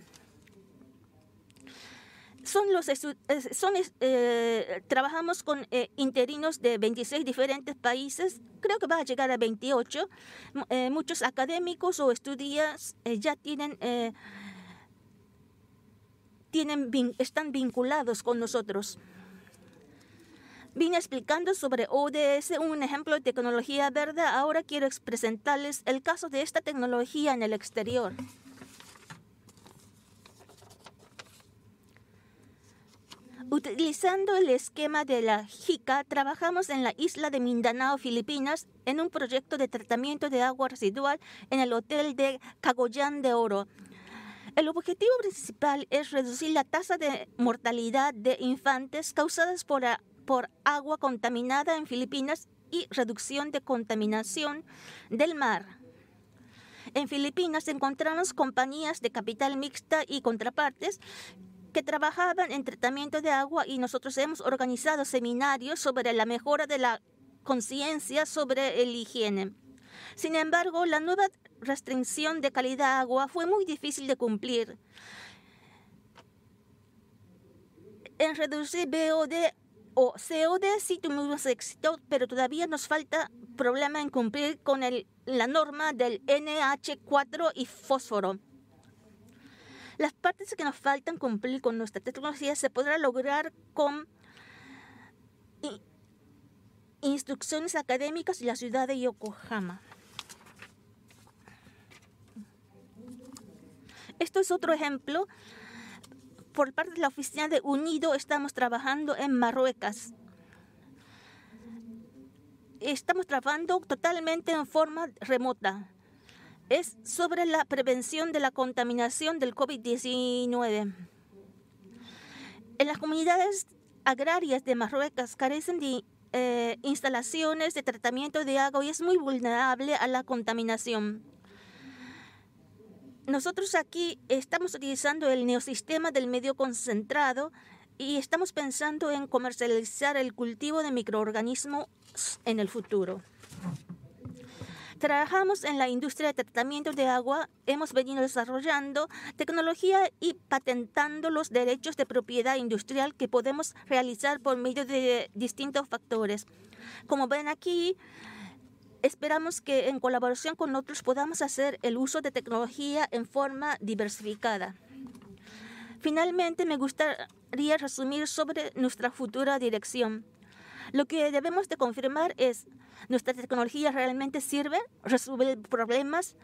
Eh, trabajamos con eh, interinos de 26 diferentes países, creo que va a llegar a 28. Eh, muchos académicos o estudiantes ya tienen, tienen, están vinculados con nosotros. Vine explicando sobre ODS, un ejemplo de tecnología verde. Ahora quiero presentarles el caso de esta tecnología en el exterior. Utilizando el esquema de la JICA, trabajamos en la isla de Mindanao, Filipinas, en un proyecto de tratamiento de agua residual en el hotel de Cagoyán de Oro. El objetivo principal es reducir la tasa de mortalidad de infantes causadas por por agua contaminada en Filipinas y reducción de contaminación del mar. En Filipinas encontramos compañías de capital mixta y contrapartes que trabajaban en tratamiento de agua y nosotros hemos organizado seminarios sobre la mejora de la conciencia sobre el higiene. Sin embargo, la nueva restricción de calidad de agua fue muy difícil de cumplir. En reducir BOD o COD sí tuvimos éxito, pero todavía nos falta problema en cumplir con el, la norma del NH4 y fósforo. Las partes que nos faltan cumplir con nuestra tecnología se podrá lograr con instrucciones académicas y la ciudad de Yokohama. Esto es otro ejemplo por parte de la oficina de Unido estamos trabajando en Marruecas. Estamos trabajando totalmente en forma remota. Es sobre la prevención de la contaminación del COVID-19. En las comunidades agrarias de Marruecas, carecen de eh, instalaciones de tratamiento de agua y es muy vulnerable a la contaminación nosotros aquí estamos utilizando el neosistema del medio concentrado y estamos pensando en comercializar el cultivo de microorganismos en el futuro. Trabajamos en la industria de tratamiento de agua, hemos venido desarrollando tecnología y patentando los derechos de propiedad industrial que podemos realizar por medio de distintos factores. Como ven aquí, Esperamos que en colaboración con otros podamos hacer el uso de tecnología en forma diversificada. Finalmente, me gustaría resumir sobre nuestra futura dirección. Lo que debemos de confirmar es, ¿nuestra tecnología realmente sirve? ¿Resuelve problemas?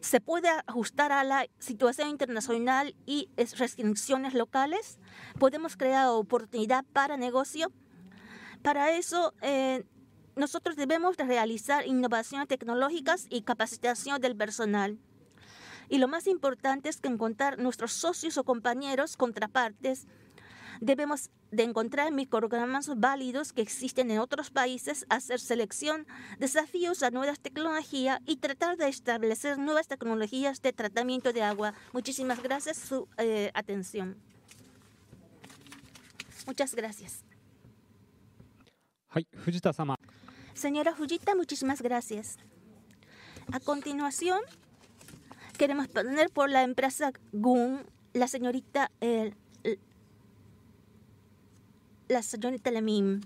¿Se puede ajustar a la situación internacional y restricciones locales? ¿Podemos crear oportunidad para negocio? Para eso, eh, nosotros debemos realizar innovaciones tecnológicas y capacitación del personal. Y lo más importante es que encontrar nuestros socios o compañeros contrapartes. Debemos de encontrar microprogramas válidos que existen en otros países, hacer selección, desafíos a nuevas tecnologías y tratar de establecer nuevas tecnologías de tratamiento de agua. Muchísimas gracias por su eh, atención. Muchas gracias. Señora Fujita, muchísimas gracias. A continuación, queremos poner por la empresa GUN la señorita, eh, la señorita Lemim.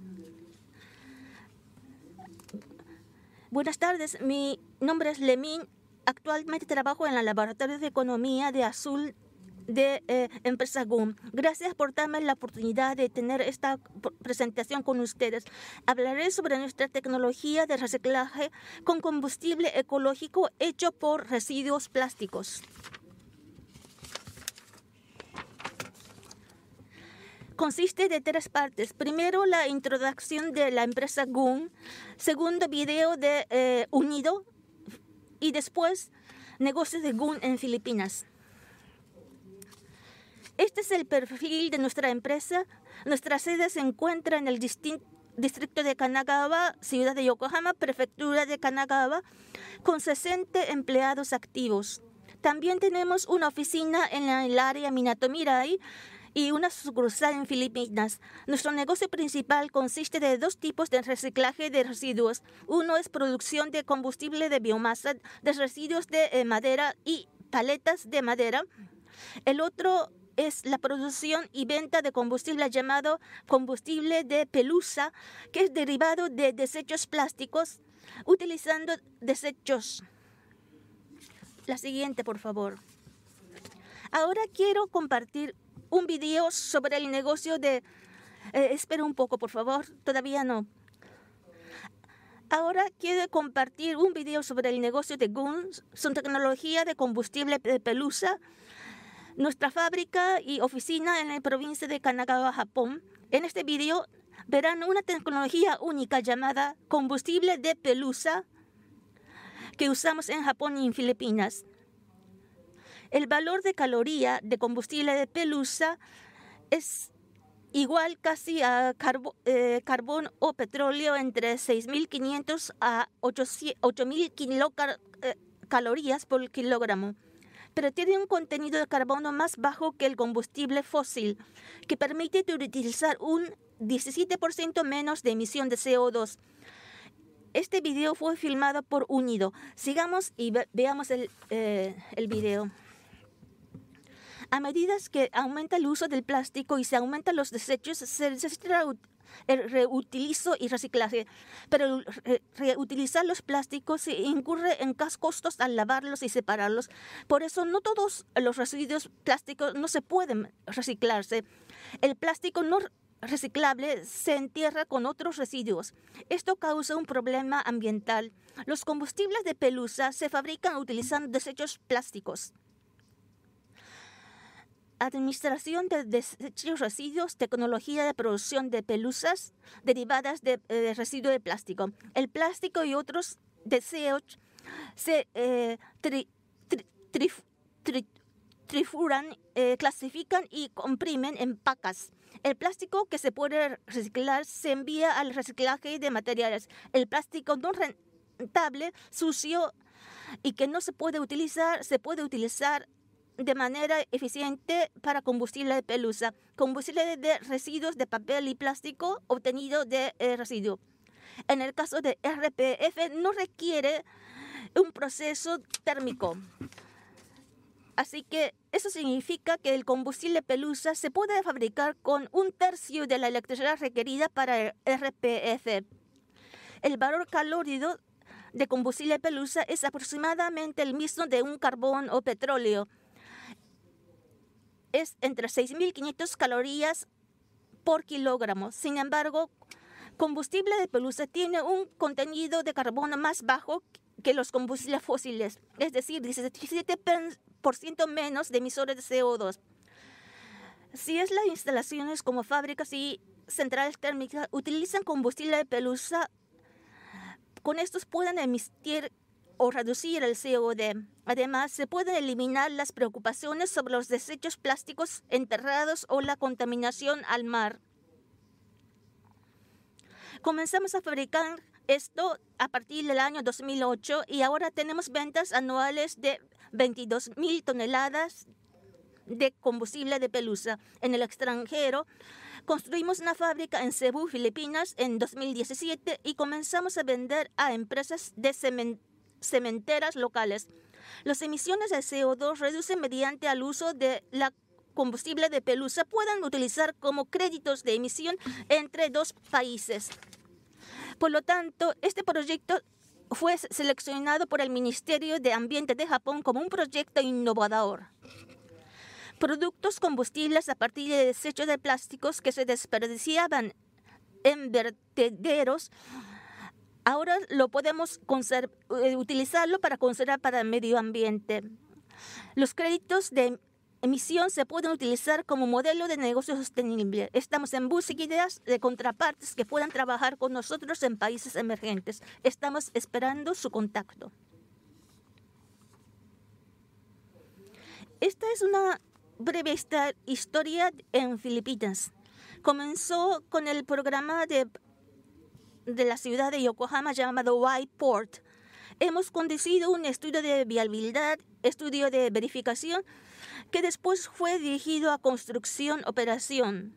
Buenas tardes, mi nombre es Lemín. Actualmente trabajo en el Laboratorio de Economía de Azul de eh, Empresa GUM. Gracias por darme la oportunidad de tener esta presentación con ustedes. Hablaré sobre nuestra tecnología de reciclaje con combustible ecológico hecho por residuos plásticos. consiste de tres partes. Primero, la introducción de la empresa GUM. Segundo, video de eh, Unido. Y después, negocios de GUM en Filipinas. Este es el perfil de nuestra empresa. Nuestra sede se encuentra en el distrito de Kanagawa, ciudad de Yokohama, prefectura de Kanagawa, con 60 empleados activos. También tenemos una oficina en el área Minatomirai y una sucursal en Filipinas. Nuestro negocio principal consiste de dos tipos de reciclaje de residuos. Uno es producción de combustible de biomasa, de residuos de eh, madera y paletas de madera. El otro es la producción y venta de combustible llamado combustible de pelusa, que es derivado de desechos plásticos utilizando desechos. La siguiente, por favor. Ahora quiero compartir un video sobre el negocio de... Eh, espera un poco, por favor. Todavía no. Ahora quiero compartir un video sobre el negocio de GUNS, su tecnología de combustible de pelusa nuestra fábrica y oficina en la provincia de Kanagawa, Japón. En este video verán una tecnología única llamada combustible de pelusa que usamos en Japón y en Filipinas. El valor de caloría de combustible de pelusa es igual casi a eh, carbón o petróleo entre 6.500 a 8.000 eh, calorías por kilogramo pero tiene un contenido de carbono más bajo que el combustible fósil, que permite utilizar un 17% menos de emisión de CO2. Este video fue filmado por Unido. Sigamos y veamos eh, el, video. A medida que aumenta el uso del plástico y se aumentan los desechos, se, necesita el eh, reutilizo y reciclaje. Pero eh, reutilizar los plásticos incurre en costos al lavarlos y separarlos. Por eso no todos los residuos plásticos no se pueden reciclarse. El plástico no reciclable se entierra con otros residuos. Esto causa un problema ambiental. Los combustibles de pelusa se fabrican utilizando desechos plásticos administración de residuos, tecnología de producción de pelusas derivadas de, eh, residuos de plástico. El plástico y otros deseos se eh, trifuran, eh, clasifican y comprimen en pacas. El plástico que se puede reciclar se envía al reciclaje de materiales. El plástico no rentable, sucio y que no se puede utilizar, se puede utilizar de manera eficiente para combustible de pelusa, combustible de residuos de papel y plástico obtenido de eh, residuo. En el caso de RPF no requiere un proceso térmico. Así que eso significa que el combustible pelusa se puede fabricar con un tercio de la electricidad requerida para el RPF. El valor calórico de combustible pelusa es aproximadamente el mismo de un carbón o petróleo, es entre 6.500 calorías por kilogramo. Sin embargo, combustible de pelusa tiene un contenido de carbono más bajo que los combustibles fósiles, es decir, 17% menos de emisores de CO2. Si es las instalaciones como fábricas y centrales térmicas utilizan combustible de pelusa, con estos pueden emitir o reducir el co Además, se pueden eliminar las preocupaciones sobre los desechos plásticos enterrados o la contaminación al mar. Comenzamos a fabricar esto a partir del año 2008 y ahora tenemos ventas anuales de 22.000 toneladas de combustible de pelusa en el extranjero. Construimos una fábrica en Cebú, Filipinas, en 2017 y comenzamos a vender a empresas de cemento cementeras locales. Las emisiones de CO2 reducen mediante el uso de la combustible de pelusa puedan utilizar como créditos de emisión entre dos países. Por lo tanto, este proyecto fue seleccionado por el Ministerio de Ambiente de Japón como un proyecto innovador. Productos combustibles a partir de desechos de plásticos que se desperdiciaban en vertederos ahora lo podemos eh, utilizarlo para conservar para el medio ambiente. Los créditos de emisión se pueden utilizar como modelo de negocio sostenible. Estamos en búsqueda de contrapartes que puedan trabajar con nosotros en países emergentes. Estamos esperando su contacto. Esta es una breve historia en Filipinas. Comenzó con el programa de de la ciudad de Yokohama llamado Port. Hemos conducido un estudio de viabilidad, estudio de verificación, que después fue dirigido a construcción, operación.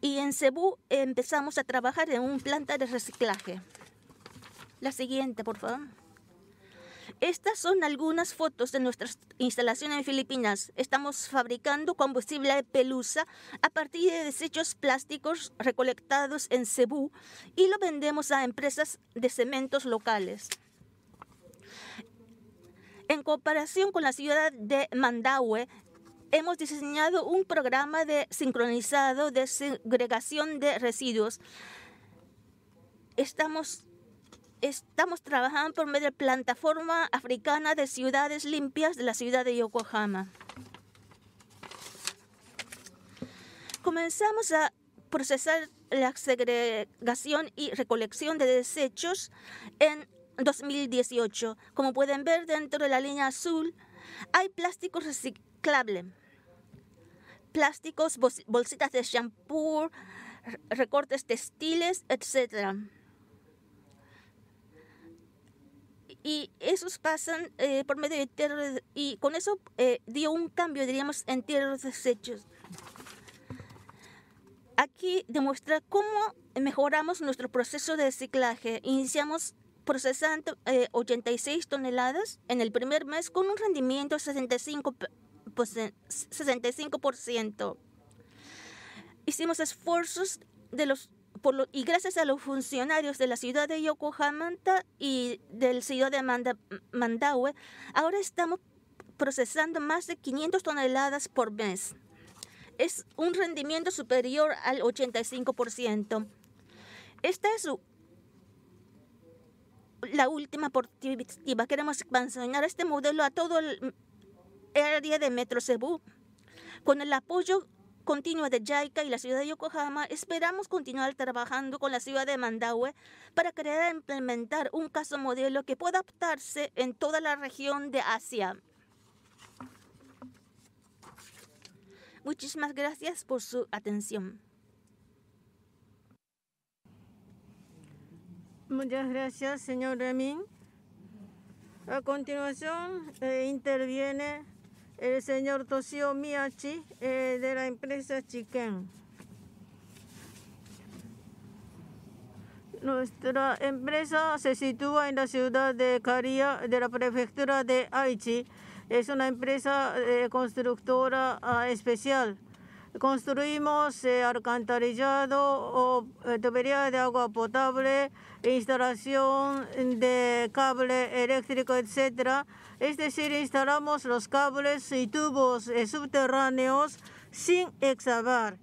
Y en Cebú empezamos a trabajar en un planta de reciclaje. La siguiente, por favor. Estas son algunas fotos de nuestras instalaciones en Filipinas. Estamos fabricando combustible de pelusa a partir de desechos plásticos recolectados en Cebú y lo vendemos a empresas de cementos locales. En comparación con la ciudad de Mandaue, hemos diseñado un programa de sincronizado de segregación de residuos. Estamos estamos trabajando por medio de la plataforma africana de ciudades limpias de la ciudad de Yokohama. Comenzamos a procesar la segregación y recolección de desechos en 2018. Como pueden ver dentro de la línea azul, hay plástico reciclable, plásticos, bolsitas de shampoo, recortes textiles, etc. y esos pasan eh, por medio de tierra y con eso eh, dio un cambio, diríamos, en tierras desechos. Aquí demuestra cómo mejoramos nuestro proceso de reciclaje. Iniciamos procesando 86 eh, toneladas en el primer mes con un rendimiento de 65%. 65%. Hicimos esfuerzos de los y gracias a los funcionarios de la ciudad de Yokohama y del ciudad de Manda, Mandaue, ahora estamos procesando más de 500 toneladas por mes. Es un rendimiento superior al 85%. Esta es la última perspectiva. Queremos expansionar este modelo a todo el área de Metro Cebu con el apoyo continua de Jaica y la ciudad de Yokohama, esperamos continuar trabajando con la ciudad de Mandaue para crear e implementar un caso modelo que pueda adaptarse en toda la región de Asia. Muchísimas gracias por su atención. Muchas gracias, señor Reming. A continuación, eh, interviene el señor Toshio Miyachi eh, de la empresa Chiquén. Nuestra empresa se sitúa en la ciudad de Caria, de la prefectura de Aichi. Es una empresa eh, constructora ah, especial. Construimos eh, alcantarillado o eh, tubería de agua potable, instalación de cable eléctrico, etc. Es decir, instalamos los cables y tubos eh, subterráneos sin excavar,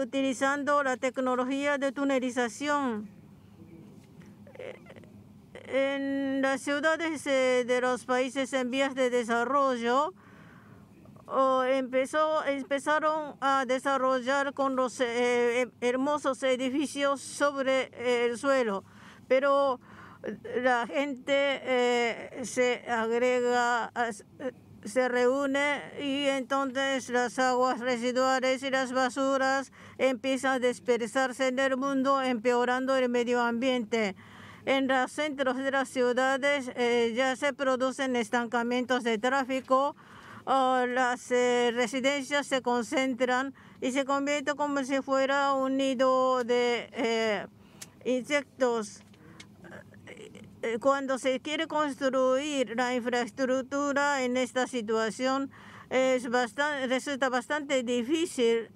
utilizando la tecnología de tunelización en las ciudades de los países en vías de desarrollo empezaron a desarrollar con los eh, eh, hermosos edificios sobre el suelo, pero la gente eh, se agrega, se reúne y entonces las aguas residuales y las basuras empiezan a dispersarse en el mundo, empeorando el medio ambiente. En los centros de las ciudades ya se producen estancamientos de tráfico las eh, residencias se concentran y se convierte como si fuera un nido de eh, insectos. Eh, cuando se quiere construir la infraestructura en esta situación, es bastante, resulta bastante difícil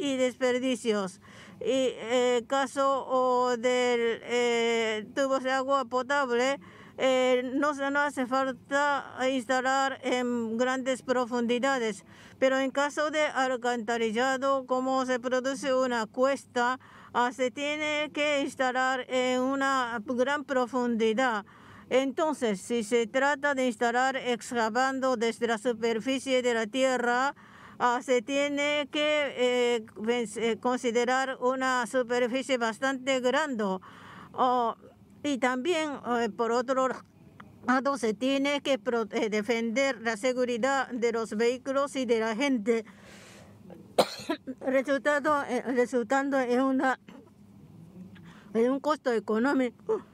y desperdicios. Y el caso de tubos de agua potable, eh, no, no, hace falta instalar en grandes profundidades, pero en caso de alcantarillado, como se produce una cuesta, ah, se tiene que instalar en una gran profundidad. Entonces, si se trata de instalar excavando desde la superficie de la tierra, ah, se tiene que eh, eh, considerar una superficie bastante grande. Y también, eh, por otro lado, se tiene que eh, defender la seguridad de los vehículos y de la gente, eh, resultando en, una, un costo económico.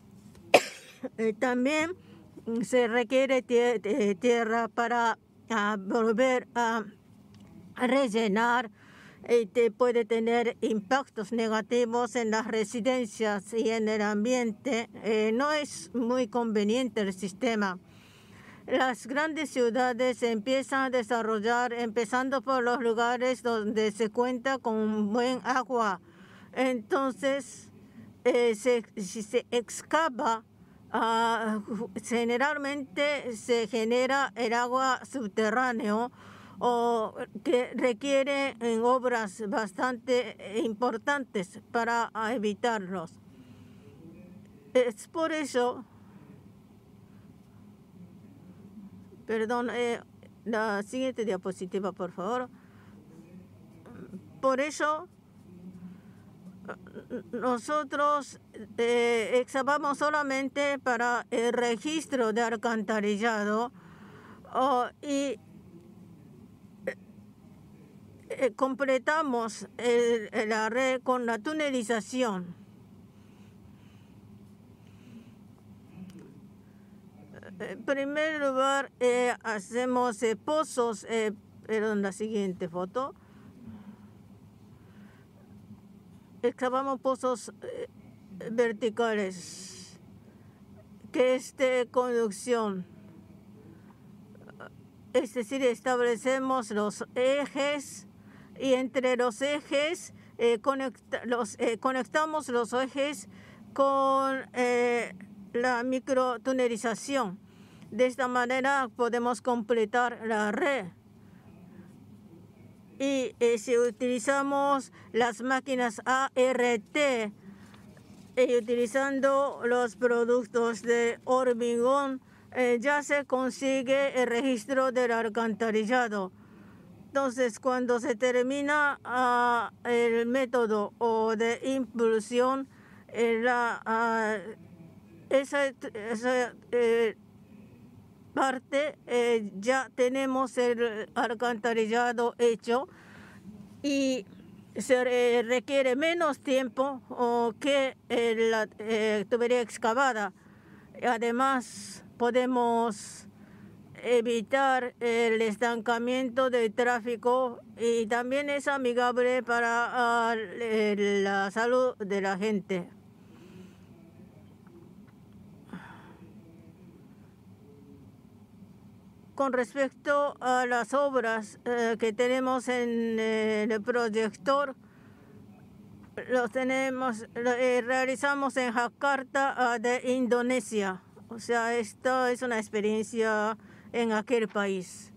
también se requiere tierra para ah, volver a rellenar puede tener impactos negativos en las residencias y en el ambiente. Eh, no es muy conveniente el sistema. Las grandes ciudades empiezan a desarrollar, empezando por los lugares donde se cuenta con buen agua. Entonces, eh, si se excava, ah, generalmente se genera el agua subterráneo o que requiere en obras bastante eh, importantes para ah, evitarlos. Es por eso, perdón, eh, la siguiente diapositiva, por favor. Por eso, eh, nosotros eh, solamente para el registro de alcantarillado oh, y eh, completamos el, eh, la red con la tunelización. Eh, en primer lugar, hacemos pozos, perdón, la siguiente foto. Excavamos pozos verticales que esté conducción es decir, establecemos los ejes y entre los ejes eh, eh, conectamos los ejes con eh, la microtunelización. De esta manera podemos completar la red. Y eh, si utilizamos las máquinas ART y utilizando los productos de hormigón, ya se consigue el registro del alcantarillado. Entonces, cuando se termina ah, el método o de impulsión, eh, ah, esa, eh, parte eh, ya tenemos el alcantarillado hecho y se requiere menos tiempo que la tubería excavada. Además, podemos evitar el estancamiento de tráfico y también es amigable para ah, la salud de la gente. Con respecto a las obras eh, que tenemos en eh, el proyector, los tenemos, eh, realizamos en Jakarta ah, de Indonesia. O sea, esto es una experiencia en aquel país.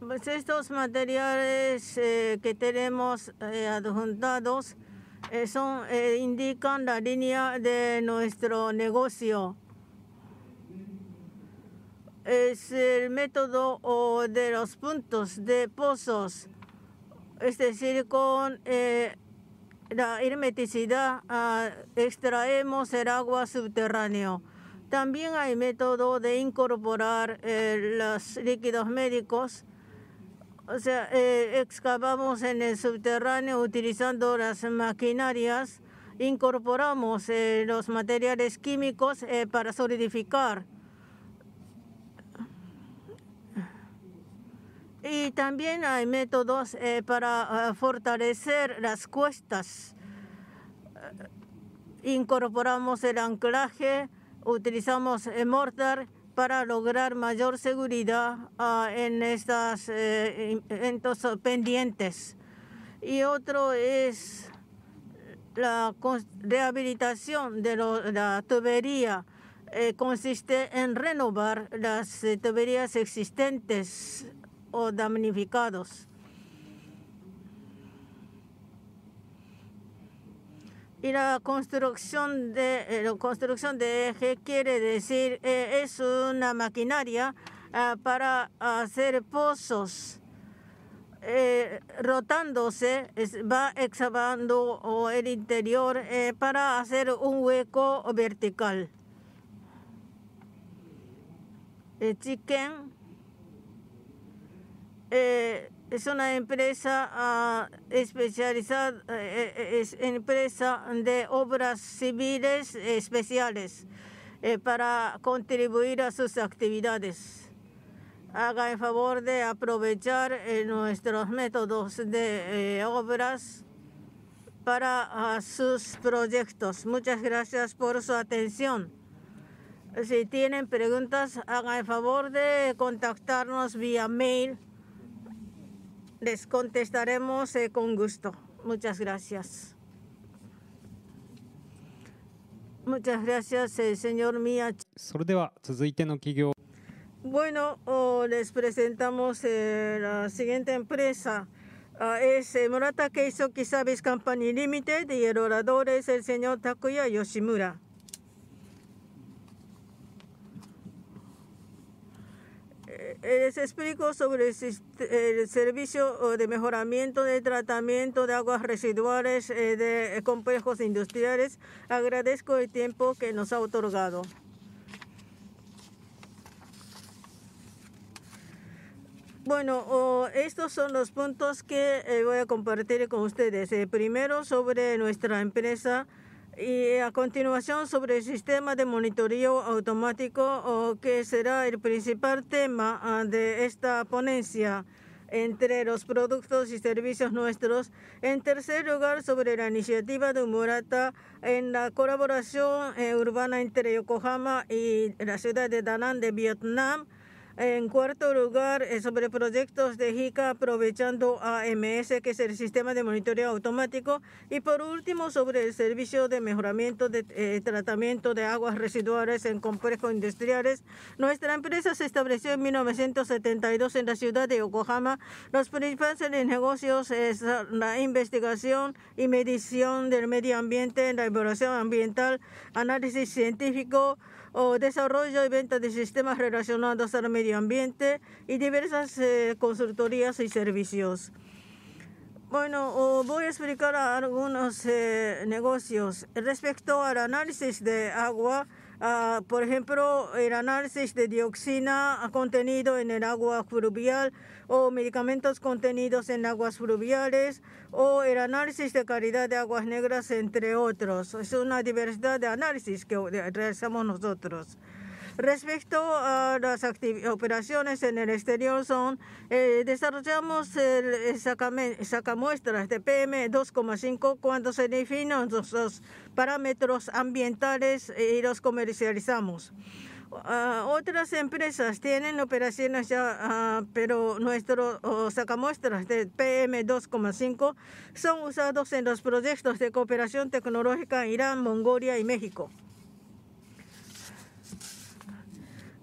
Pues estos materiales eh, que tenemos eh, adjuntados eh, indican la línea de nuestro negocio. Es el método de los puntos de pozos, es decir, con la hermeticidad ah, extraemos el agua subterráneo También hay método de incorporar eh, los líquidos médicos. O sea, eh, excavamos en el subterráneo utilizando las maquinarias, incorporamos eh, los materiales químicos para solidificar Y también hay métodos eh, para eh, fortalecer las cuestas. Eh, incorporamos el anclaje, utilizamos mortar para lograr mayor seguridad ah, en estos eventos pendientes. Y otro es la rehabilitación de la tubería. consiste en renovar las tuberías existentes o damnificados. Y la construcción de, eh, construcción de eje quiere decir eh, es una maquinaria eh, para hacer pozos. rotándose va excavando el interior para hacer un hueco vertical. Chiquen eh, es una empresa ah, especializada, eh, eh, es empresa de obras civiles especiales para contribuir a sus actividades. Haga el favor de aprovechar nuestros métodos de obras para ah, sus proyectos. Muchas gracias por su atención. Si tienen preguntas, haga el favor de contactarnos vía mail les contestaremos eh, con gusto. Muchas gracias. Muchas gracias, eh, señor Miyachi. Bueno, les presentamos eh, la siguiente empresa. Ah, es Murata Keisoki Service Company Limited y el orador es el señor Takuya Yoshimura. Eh, les explico sobre el, servicio de mejoramiento de tratamiento de aguas residuales eh, de eh, complejos industriales. Agradezco el tiempo que nos ha otorgado. Bueno, estos son los puntos que voy a compartir con ustedes. primero, sobre nuestra empresa. Y a continuación sobre el sistema de monitoreo automático, que será el principal tema ah, de esta ponencia entre los productos y servicios nuestros. En tercer lugar, sobre la iniciativa de Murata en la colaboración eh, urbana entre Yokohama y la ciudad de Da de Vietnam en cuarto lugar, eh, sobre proyectos de JICA aprovechando AMS, que es el sistema de monitoreo automático. Y por último, sobre el servicio de mejoramiento de eh, tratamiento de aguas residuales en complejos industriales. Nuestra empresa se estableció en 1972 en la ciudad de Yokohama. Los principales negocios es la investigación y medición del medio ambiente, la evaluación ambiental, análisis científico, o desarrollo y venta de sistemas relacionados al medio ambiente y diversas eh, consultorías y servicios. Bueno, voy a explicar algunos eh, negocios. Respecto al análisis de agua, ah, por ejemplo, el análisis de dioxina contenido en el agua fluvial o medicamentos contenidos en aguas fluviales o el análisis de calidad de aguas negras, entre otros. Es una diversidad de análisis que realizamos nosotros. Respecto a las operaciones en el exterior, son, eh, desarrollamos el sacamuestras de PM 2,5 cuando se definen los parámetros ambientales y los comercializamos. Ah, otras empresas tienen operaciones ya, ah, pero nuestros sacamuestras de PM2,5 son usados en los proyectos de cooperación tecnológica en Irán, Mongolia y México.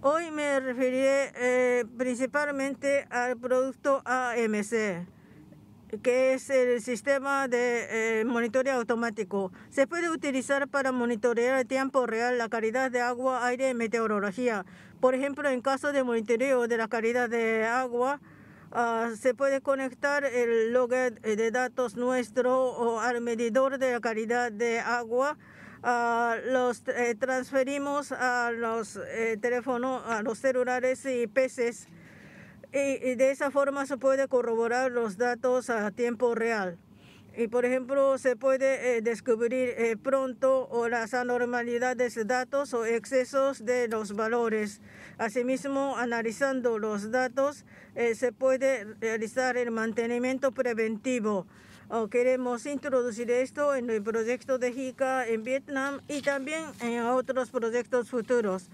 Hoy me referiré eh, principalmente al producto AMC que es el sistema de eh, monitoreo automático. Se puede utilizar para monitorear en tiempo real la calidad de agua, aire y meteorología. Por ejemplo, en caso de monitoreo de la calidad de agua, ah, se puede conectar el logger de datos nuestro o al medidor de la calidad de agua. Ah, los eh, transferimos a los eh, teléfonos, a los celulares y peces y, de esa forma se puede corroborar los datos a tiempo real. Y por ejemplo, se puede eh, descubrir eh, pronto o las anormalidades de datos o excesos de los valores. Asimismo, analizando los datos, eh, se puede realizar el mantenimiento preventivo. Oh, queremos introducir esto en el proyecto de JICA en Vietnam y también en otros proyectos futuros.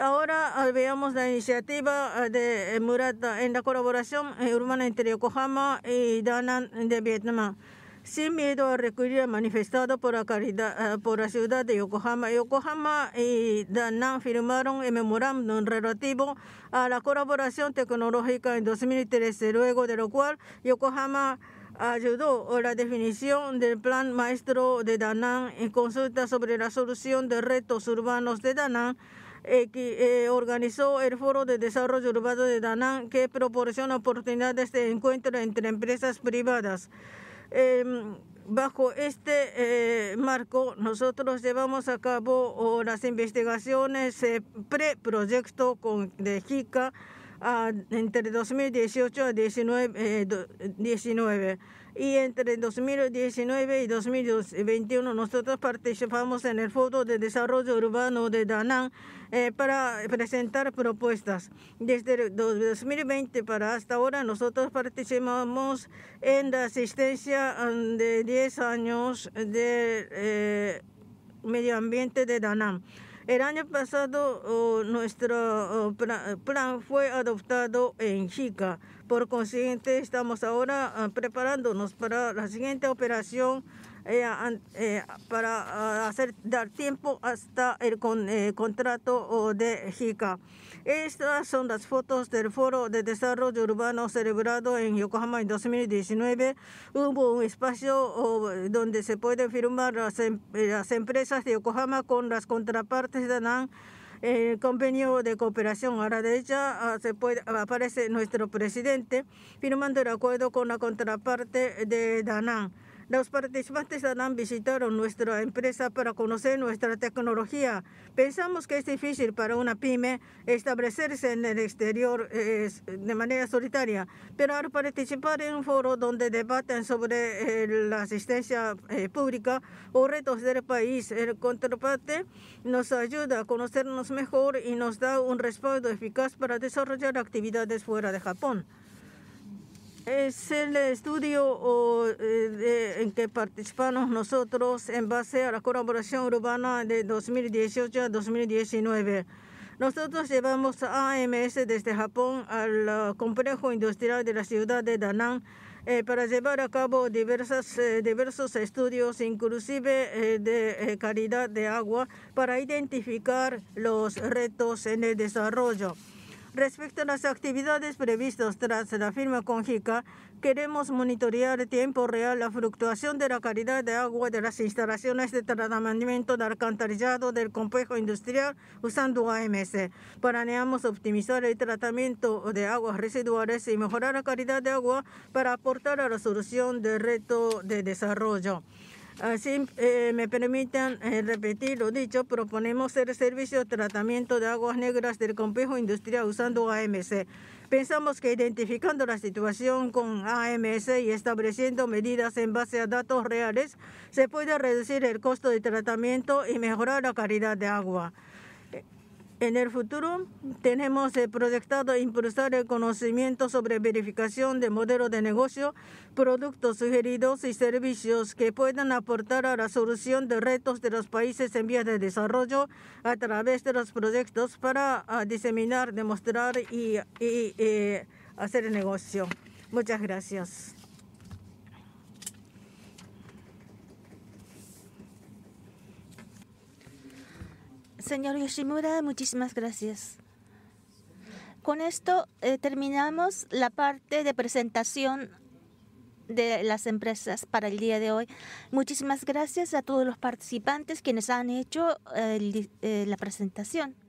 Ahora ah, veamos la iniciativa ah, de eh, Murata ah, en la colaboración eh, urbana entre Yokohama y Danan de Vietnam. Sin miedo a recurrir manifestado por la, por ciudad de Yokohama. Yokohama y Danan firmaron el memorándum relativo a la colaboración tecnológica en 2013, luego de lo cual Yokohama ayudó a la definición del plan maestro de Danan en consulta sobre la solución de retos urbanos de Danan que eh, organizó el Foro de Desarrollo Urbano de Danán, que proporciona oportunidades de encuentro entre empresas privadas. Em, bajo este eh, marco, nosotros llevamos a cabo las investigaciones eh, pre-proyecto de JICA entre 2018 y 2019. Y entre 2019 y 2021 nosotros participamos en el Fondo de Desarrollo Urbano de Danán eh, para presentar propuestas. Desde 2020 para hasta ahora nosotros participamos en la asistencia mm, de 10 años del eh, medio ambiente de Danán. El año pasado oh, nuestro oh, plan, plan fue adoptado en Chica. Por consiguiente, estamos ahora ah, preparándonos para la siguiente operación eh, eh, para ah, hacer, dar tiempo hasta el con, eh, contrato de JICA. Estas son las fotos del Foro de Desarrollo Urbano celebrado en Yokohama en 2019. Hubo un espacio donde se pueden firmar las, em, las empresas de Yokohama con las contrapartes de NAN el convenio de cooperación. Ahora de ella ah, se puede, aparece nuestro presidente firmando el acuerdo con la contraparte de Danán. Los participantes harán visitaron nuestra empresa para conocer nuestra tecnología. Pensamos que es difícil para una pyme establecerse en el exterior de manera solitaria, pero al participar en un foro donde debaten sobre eh, la asistencia eh, pública o retos del país, el contraparte nos ayuda a conocernos mejor y nos da un respaldo eficaz para desarrollar actividades fuera de Japón es el estudio eh, en que participamos nosotros en base a la colaboración urbana de 2018 a 2019. Nosotros llevamos a AMS desde Japón al uh, complejo industrial de la ciudad de Danang eh, para llevar a cabo eh, diversos estudios, inclusive de calidad de agua, para identificar los retos en el desarrollo. Respecto a las actividades previstas tras la firma con JICA, queremos monitorear en tiempo real la fluctuación de la calidad de agua de las instalaciones de tratamiento de alcantarillado del complejo industrial usando AMS. Planeamos optimizar el tratamiento de aguas residuales y mejorar la calidad de agua para aportar a la solución del reto de desarrollo. Así eh, me permitan eh, repetir lo dicho, proponemos el servicio de tratamiento de aguas negras del complejo industrial usando AMC. Pensamos que identificando la situación con AMC y estableciendo medidas en base a datos reales, se puede reducir el costo de tratamiento y mejorar la calidad de agua. En el futuro, tenemos proyectado e impulsar el conocimiento sobre verificación de modelo de negocio, productos sugeridos y servicios que puedan aportar a la solución de retos de los países en vías de desarrollo a través de los proyectos para ah, diseminar, demostrar y, eh, hacer negocio. Muchas gracias. Señor Yoshimura, muchísimas gracias. Con esto eh, terminamos la parte de presentación de las empresas para el día de hoy. Muchísimas gracias a todos los participantes quienes han hecho eh, eh, la presentación.